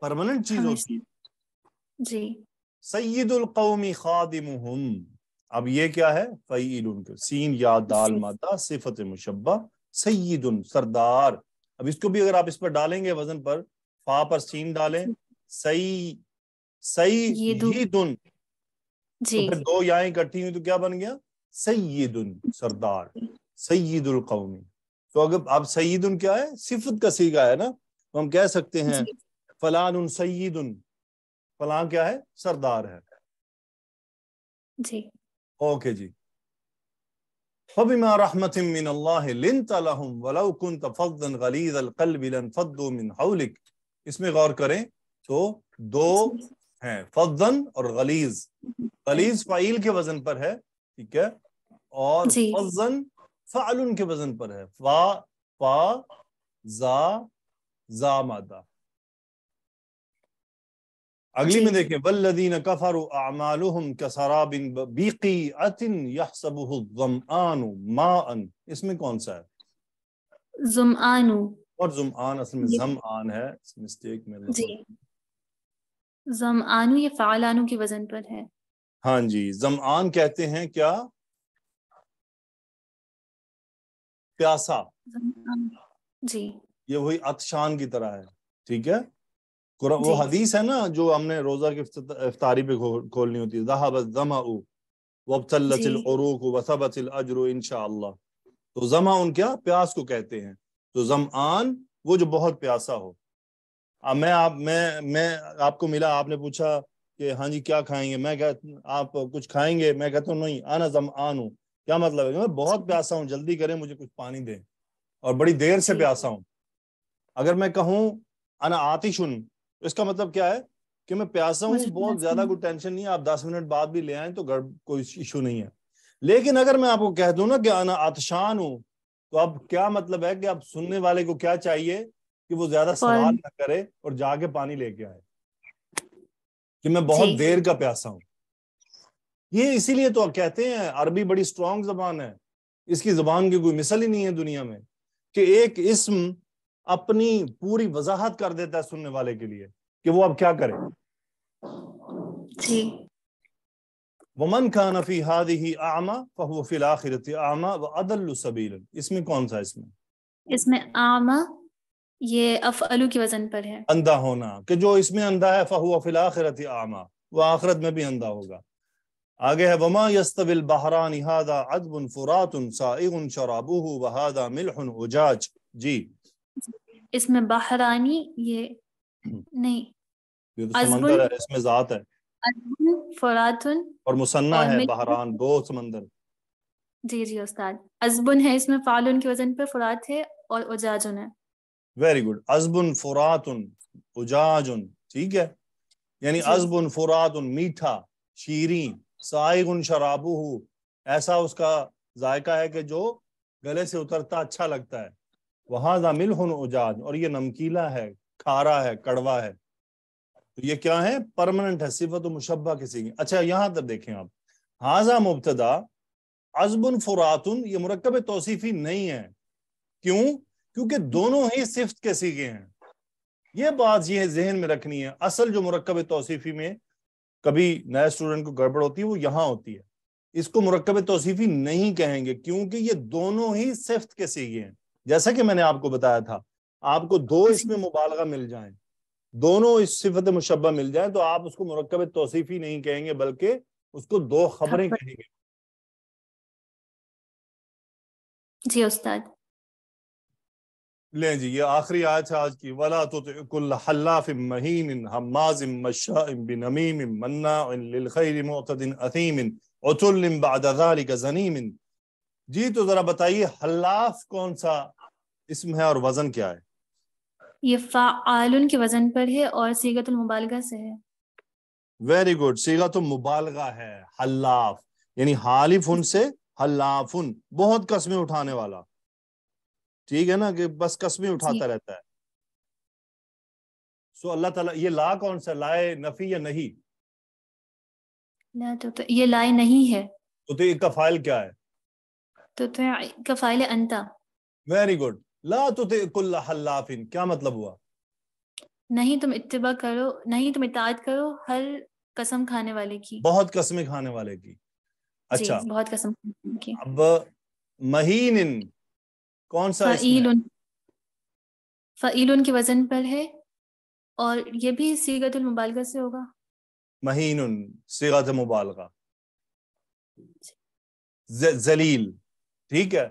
परमानेंट चीज होती है जी सैदुल कौमी खादिमुहुम अब ये क्या है फ़ईलुन सीन या दाल माता सिफत मुशबा सईदुन सरदार अब इसको भी अगर आप इस पर डालेंगे वजन पर फा पर सीन डालें सई सई सईदुन जी तो दो या इकट्ठी हुई तो क्या बन गया सईदुन सरदार सईद उल कौमी तो अगर आप सईद उन क्या है सिफत का सीगा है ना तो हम कह सकते हैं फलान उन सईद उन फलां क्या है सरदार है जी ओके जी इसमें गौर करें तो दो हैं फज़्दन और गलीज गलीज फाइल के वजन पर है ठीक है और फजन फालुन के वजन पर है फा फा जा जा मादा अगली में देखें वल्लदीन कफरु अमालुहुम कसराबिन बीकीअतिन यहसबुहु ज़मआनु माअन इसमें कौन सा है ज़मआनु और ज़मआन असल में ज़मआन है मिस्टेक में जी ज़मआनु ये फ़ालानु के वजन पर है हाँ जी ज़मआन कहते हैं क्या प्यासा जी ये वही अतशान की तरह है ठीक है वो हदीस है ना जो हमने रोजा की इफ्तारी पे खोलनी होती है तो जमा उन क्या प्यास को कहते हैं तो जमान वो जो बहुत प्यासा हो अब मैं आप मैं मैं आपको मिला आपने पूछा कि हाँ जी क्या खाएंगे मैं कह आप कुछ खाएंगे मैं कहता हूँ नहीं आना जम आन हूँ क्या मतलब है मैं बहुत प्यासा हूँ जल्दी करें मुझे कुछ पानी दें और बड़ी देर से प्यासा हूँ अगर मैं कहूँ आना आतिशुन इसका मतलब क्या है कि मैं प्यासा हूँ बहुत ज्यादा कोई टेंशन नहीं है आप दस मिनट बाद भी ले आए तो गड़ कोई इशू नहीं है लेकिन अगर मैं आपको कह दू ना कि आना आतशान हूं तो अब क्या मतलब है कि आप सुनने वाले को क्या चाहिए कि वो ज्यादा सवाल ना करे और जाके पानी लेके आए कि मैं बहुत देर का प्यासा हूं ये इसीलिए तो कहते हैं अरबी बड़ी स्ट्रांग जबान है इसकी जबान की कोई मिसल ही नहीं है दुनिया में कि एक इसम अपनी पूरी वजाहत कर देता है सुनने वाले के लिए कि वो अब क्या करे वमन खान फी हाद ही आमा फहु फिल आखिरत आमा व अदल सबील इसमें कौन सा इसमें इसमें आमा ये अफअलू की वजन पर है अंधा होना कि जो इसमें अंधा है फहु फिल आखिरत आमा वो आखिरत में भी अंधा होगा आगे है वमा यस्तविल बहरान हादा अदबुन फुरातुन साइगुन शराबुहु वहादा हादा मिल्हुन उजाज जी इसमें बहरानी ये हम्म। नहीं तो समंदर है इसमें जात है फरातुन और मुसन्ना और है बहरान दो समंदर जी जी उस्ताद अजबुन है इसमें फालुन के वजन पे फरात है और उजाजुन है वेरी गुड अजबुन फरातुन उजाजुन ठीक है यानी अजबुन फरातुन मीठा शीरी साइगुन शराबू ऐसा उसका जायका है कि जो गले से उतरता अच्छा लगता है वहां जामिल हन उजाज और ये नमकीला है खारा है कड़वा है तो ये क्या है परमानेंट है सिफत तो मुशबा किसी की अच्छा यहां तक देखें आप हाजा मुबतदा अजबन फुरातन ये मरकब तोसीफी नहीं है क्यों क्योंकि दोनों ही सिफ्त के सीखे हैं ये बात यह जहन में रखनी है असल जो मरकब तोसीफी में कभी नए स्टूडेंट को गड़बड़ होती है वो यहाँ होती है इसको मरकब तोसीफी नहीं कहेंगे क्योंकि ये दोनों ही सिफ्त के सीखे हैं जैसा कि मैंने आपको बताया था आपको दो इसमें मुबालगा मिल जाए दोनों इस सिफत मुशबा मिल जाए तो आप उसको मरकब तोसीफ ही नहीं कहेंगे बल्कि उसको दो खबरें कहेंगे जी उस्ताद ले जी ये आखिरी आयत है आज की वला तो कुल हल्लाफ महीन हमाज मशा बिन अमीम मन्ना इन लिल खैर मुअतदिन अथीम उतुल बाद ज़ालिक ज़नीम जी तो जरा बताइए हल्लाफ कौन सा इसम है और वजन क्या है ये फाआलुन के वजन पर है और सीगत मुबालगा से है वेरी गुड सीगा तो मुबालगा है हल्लाफ यानी हालिफुन से हल्लाफुन बहुत कस्में उठाने वाला ठीक है ना कि बस कस्में उठाता रहता है सो अल्लाह ताला ये ला कौन सा लाए नफी या नहीं ना तो, तो ये लाए नहीं है तो, तो इसका फाइल क्या है तुतع كفاعل वेरी गुड ला तुते कुल्ला हल्लाफिन क्या मतलब हुआ नहीं तुम इत्तिबा करो नहीं तुम इताअत करो हर कसम खाने वाले की बहुत कसमें खाने वाले की अच्छा बहुत कसम की अब महीन इन कौन सा फईलुन फईलुन के वजन पर है और ये भी सीगतुल मुबालगा से होगा महीन सीगत मुबालगा जलील ठीक है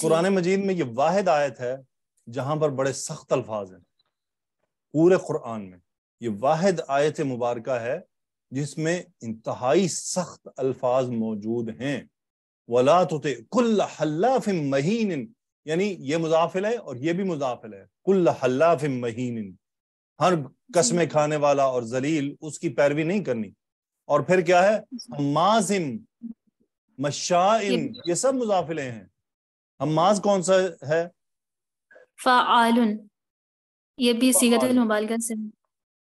कुरान मजीद में ये वाहिद आयत है जहां पर बड़े सख्त अल्फाज हैं पूरे कुरान में ये वाहिद आयत मुबारक है जिसमें इंतहाई सख्त अल्फाज मौजूद हैं वला तो कुल्ल हल्लाफ महीन यानी ये मुजाफिल है और ये भी मुजाफिल है कुल्ल हल्लाफ महीन हर कसमें खाने वाला और जलील उसकी पैरवी नहीं करनी और फिर क्या है माजिम मशाइन ये सब मुजाफिले हैं हमास कौन सा है फ़ाआलुन ये भी सीगत मुबालगा से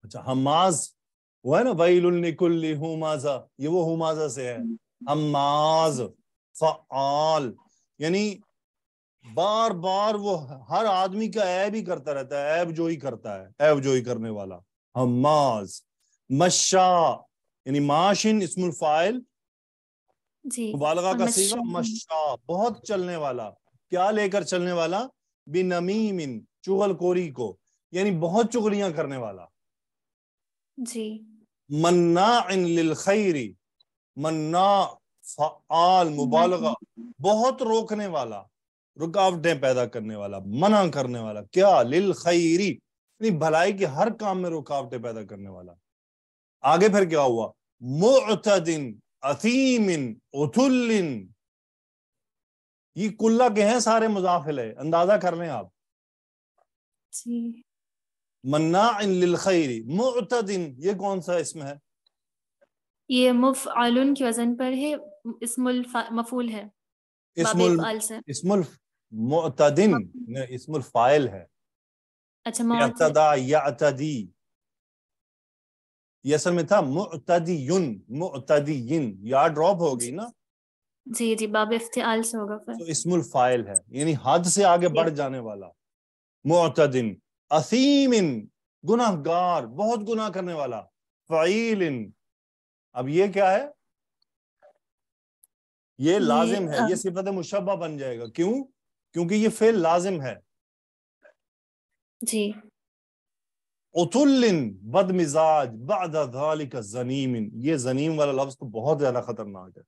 अच्छा हमास वो है ना वैलुल निकुल्ली हुमाजा ये वो हुमाजा से है हमाज हम्म। फ़ाल यानी बार बार वो हर आदमी का ऐब ही करता रहता है ऐब जो ही करता है ऐब जो ही करने वाला हमाज मशा यानी माशिन इसमुल फाइल मुबालगा का सीगा मशा बहुत चलने वाला क्या लेकर चलने वाला चुगल कोरी को यानी बहुत चुगलियां करने वाला जी मन्ना लिल खैरी मन्ना फाल मुबालगा बहुत रोकने वाला रुकावटें पैदा करने वाला मना करने वाला क्या लिल खैरी यानी भलाई के हर काम में रुकावटें पैदा करने वाला आगे फिर क्या हुआ मुतदिन अतीम उतुल्लिन ये कुल्ला के हैं सारे मुजाफिल है अंदाजा कर लें आप मन्ना खैरी मुतदिन ये कौन सा इसमें है ये मुफ़अलुन की वजन पर है इस्मुल मफूल है इस्मुल इस्मुल मुतदिन इस्मुल फाइल है अच्छा या अतदी ये असल में था मुतदीन मुतदीन या ड्रॉप हो गई ना जी जी बाब इफ्तियाल से होगा फिर तो इस्मुल फाइल है यानी हद से आगे बढ़ जाने वाला मुतदिन असीमिन गुनाहगार बहुत गुनाह करने वाला फ़ाइलिन अब ये क्या है ये लाजिम है ये सिफत मुशबा बन जाएगा क्यों क्योंकि ये फेल लाजिम है जी उतुल्लिन बद मिजाज बाद जनीमिन ये जनीम वाला लफ्ज तो बहुत ज्यादा खतरनाक है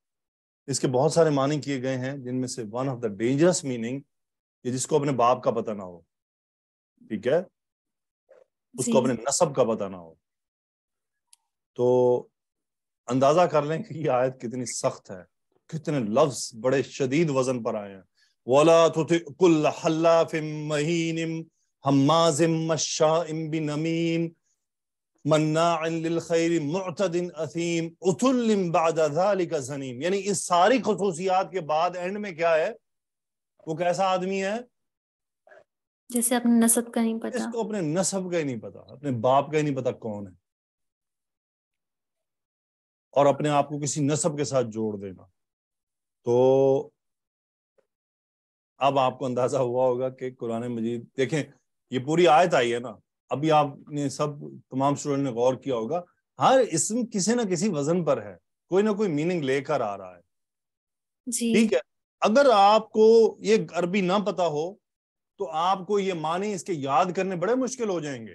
इसके बहुत सारे मानी किए गए हैं जिनमें से one of the dangerous meaning जिसको अपने बाप का पता ना हो ठीक है उसको अपने नसब का पता ना हो तो अंदाजा कर लें कि ये आयत कितनी सख्त है कितने लफ्ज बड़े शदीद वजन पर आए हैं वला तो फिम महीनिम हमाजिम मन्नाखैर मतदिन असीम इस सारी खसूसियात के बाद एंड में क्या है वो कैसा आदमी है अपने नसब का ही नहीं पता अपने बाप का ही नहीं पता कौन है और अपने आप को किसी नसब के साथ जोड़ देना तो अब आपको अंदाजा हुआ होगा कि कुरान मजीद देखें ये पूरी आयत आई है ना अभी आपने सब तमाम स्टूडेंट ने गौर किया होगा हर इसम किसी ना किसी वजन पर है कोई ना कोई मीनिंग लेकर आ रहा है ठीक है अगर आपको ये अरबी ना पता हो तो आपको ये माने इसके याद करने बड़े मुश्किल हो जाएंगे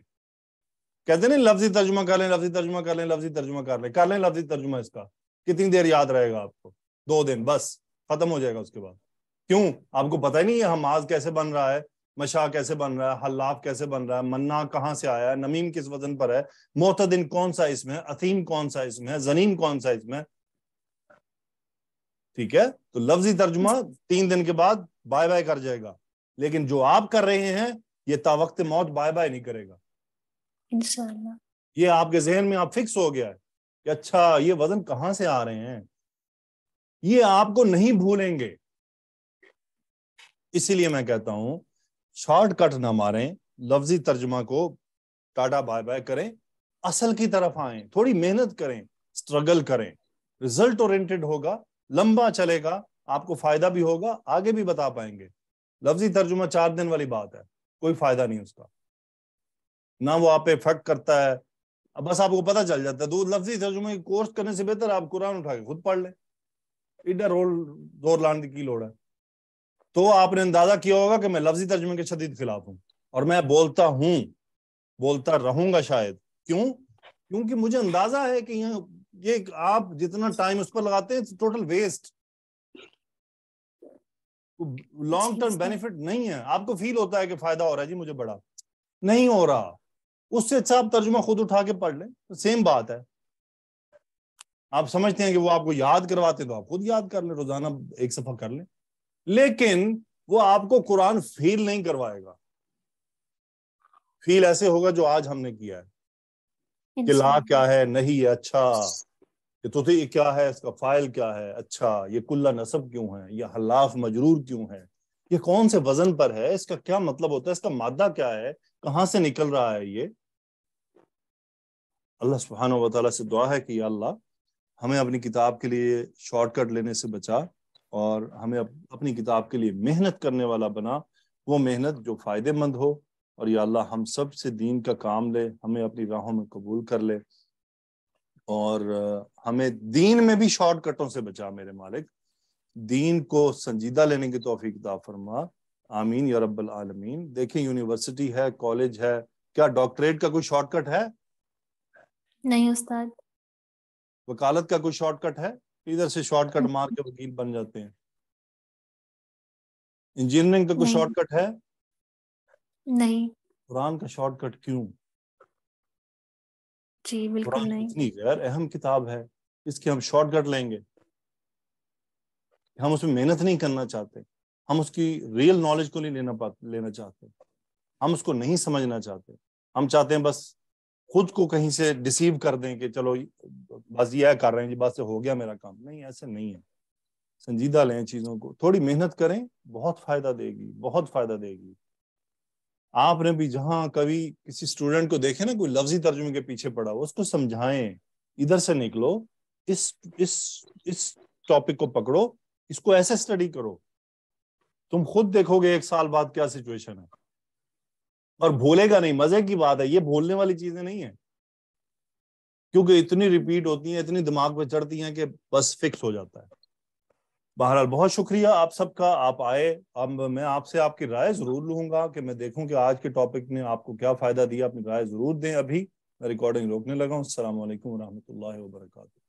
कहते ना लफ्जी तर्जुमा कर लें लफ्जी तर्जुमा कर लें लफ्जी तर्जुमा कर लें कर लें लफ्जी तर्जुमा इसका कितनी देर याद रहेगा आपको दो दिन बस खत्म हो जाएगा उसके बाद क्यों आपको पता ही नहीं ये हमाज कैसे बन रहा है मशा कैसे बन रहा है हल्लाफ कैसे बन रहा है मन्ना कहाँ से आया है नमीम किस वजन पर है मोहतदिन कौन सा इसमें है अतीम कौन सा इसमें है जनीम कौन सा इसमें ठीक है तो लफ्जी तर्जुमा तीन दिन के बाद बाय बाय कर जाएगा लेकिन जो आप कर रहे हैं ये तावक्त मौत बाय बाय नहीं करेगा ये आपके जहन में आप फिक्स हो गया है कि अच्छा ये वजन कहाँ से आ रहे हैं ये आपको नहीं भूलेंगे इसीलिए मैं कहता हूं शॉर्टकट ना मारें लफ्जी तर्जमा को टाटा बाय बाय करें असल की तरफ आए थोड़ी मेहनत करें स्ट्रगल करें रिजल्ट ओरिएंटेड होगा लंबा चलेगा आपको फायदा भी होगा आगे भी बता पाएंगे लफ्जी तर्जुमा चार दिन वाली बात है कोई फायदा नहीं उसका ना वो आप इफेक्ट करता है अब बस आपको पता चल जाता है तो लफ्जी तर्जुमे कोर्स करने से बेहतर आप कुरान उठा के खुद पढ़ लें इडा रोल जोर लाने की लोड़ है तो आपने अंदाजा किया होगा कि मैं लफ्जी तर्जमे के शदीद खिलाफ हूं और मैं बोलता हूं बोलता रहूंगा शायद क्यों क्योंकि मुझे अंदाजा है कि यहाँ ये आप जितना टाइम उस पर लगाते हैं total waste long term benefit नहीं है आपको फील होता है कि फायदा हो रहा है जी मुझे बड़ा नहीं हो रहा उससे अच्छा आप तर्जुमा खुद उठा के पढ़ लें तो सेम बात है आप समझते हैं कि वो आपको याद करवाते तो आप खुद याद कर लें रोजाना एक सफा कर लें लेकिन वो आपको कुरान फील नहीं करवाएगा फील ऐसे होगा जो आज हमने किया है कि ला क्या है नहीं है अच्छा ये तुति तो तो क्या है इसका फाइल क्या है अच्छा ये कुल्ला नसब क्यों है ये हलाफ मजरूर क्यों है ये कौन से वजन पर है इसका क्या मतलब होता है इसका मादा क्या है कहां से निकल रहा है ये अल्लाह सुबहान से दुआ है कि अल्लाह हमें अपनी किताब के लिए शॉर्टकट लेने से बचा और हमें अपनी किताब के लिए मेहनत करने वाला बना वो मेहनत जो फायदेमंद हो और या अल्लाह हम सब से दीन का काम ले हमें अपनी राहों में कबूल कर ले और हमें दीन में भी शॉर्टकटों से बचा मेरे मालिक दीन को संजीदा लेने की तोफ़ी किताब फरमा आमीन या रब्बल आलमीन देखें यूनिवर्सिटी है कॉलेज है क्या डॉक्टरेट का कोई शॉर्टकट है नहीं उस्ताद वकालत का कोई शॉर्टकट है इधर से शॉर्टकट मार के वकील बन जाते हैं इंजीनियरिंग का तो कोई शॉर्टकट है नहीं कुरान का शॉर्टकट क्यों जी बिल्कुल नहीं इतनी गैर अहम किताब है इसके हम शॉर्टकट लेंगे हम उसमें मेहनत नहीं करना चाहते हम उसकी रियल नॉलेज को नहीं लेना लेना चाहते हम उसको नहीं समझना चाहते हम चाहते हैं बस खुद को कहीं से डिसीव कर दें कि चलो बस यह कर रहे हैं जी बस हो गया मेरा काम नहीं ऐसे नहीं है संजीदा लें चीजों को थोड़ी मेहनत करें बहुत फायदा देगी बहुत फायदा देगी आपने भी जहां कभी किसी स्टूडेंट को देखे ना कोई लफ्जी तर्जुमे के पीछे पड़ा हो उसको समझाएं इधर से निकलो इस इस इस टॉपिक को पकड़ो इसको ऐसे स्टडी करो तुम खुद देखोगे एक साल बाद क्या सिचुएशन है और भूलेगा नहीं मजे की बात है ये भूलने वाली चीजें नहीं है क्योंकि इतनी रिपीट होती है इतनी दिमाग पे चढ़ती हैं कि बस फिक्स हो जाता है बहरहाल बहुत शुक्रिया आप सबका आप आए अब मैं आपसे आपकी राय जरूर लूंगा कि मैं देखूं कि आज के टॉपिक ने आपको क्या फायदा दिया अपनी राय जरूर दें अभी रिकॉर्डिंग रोकने लगा हूँ असल वरहमल वर्का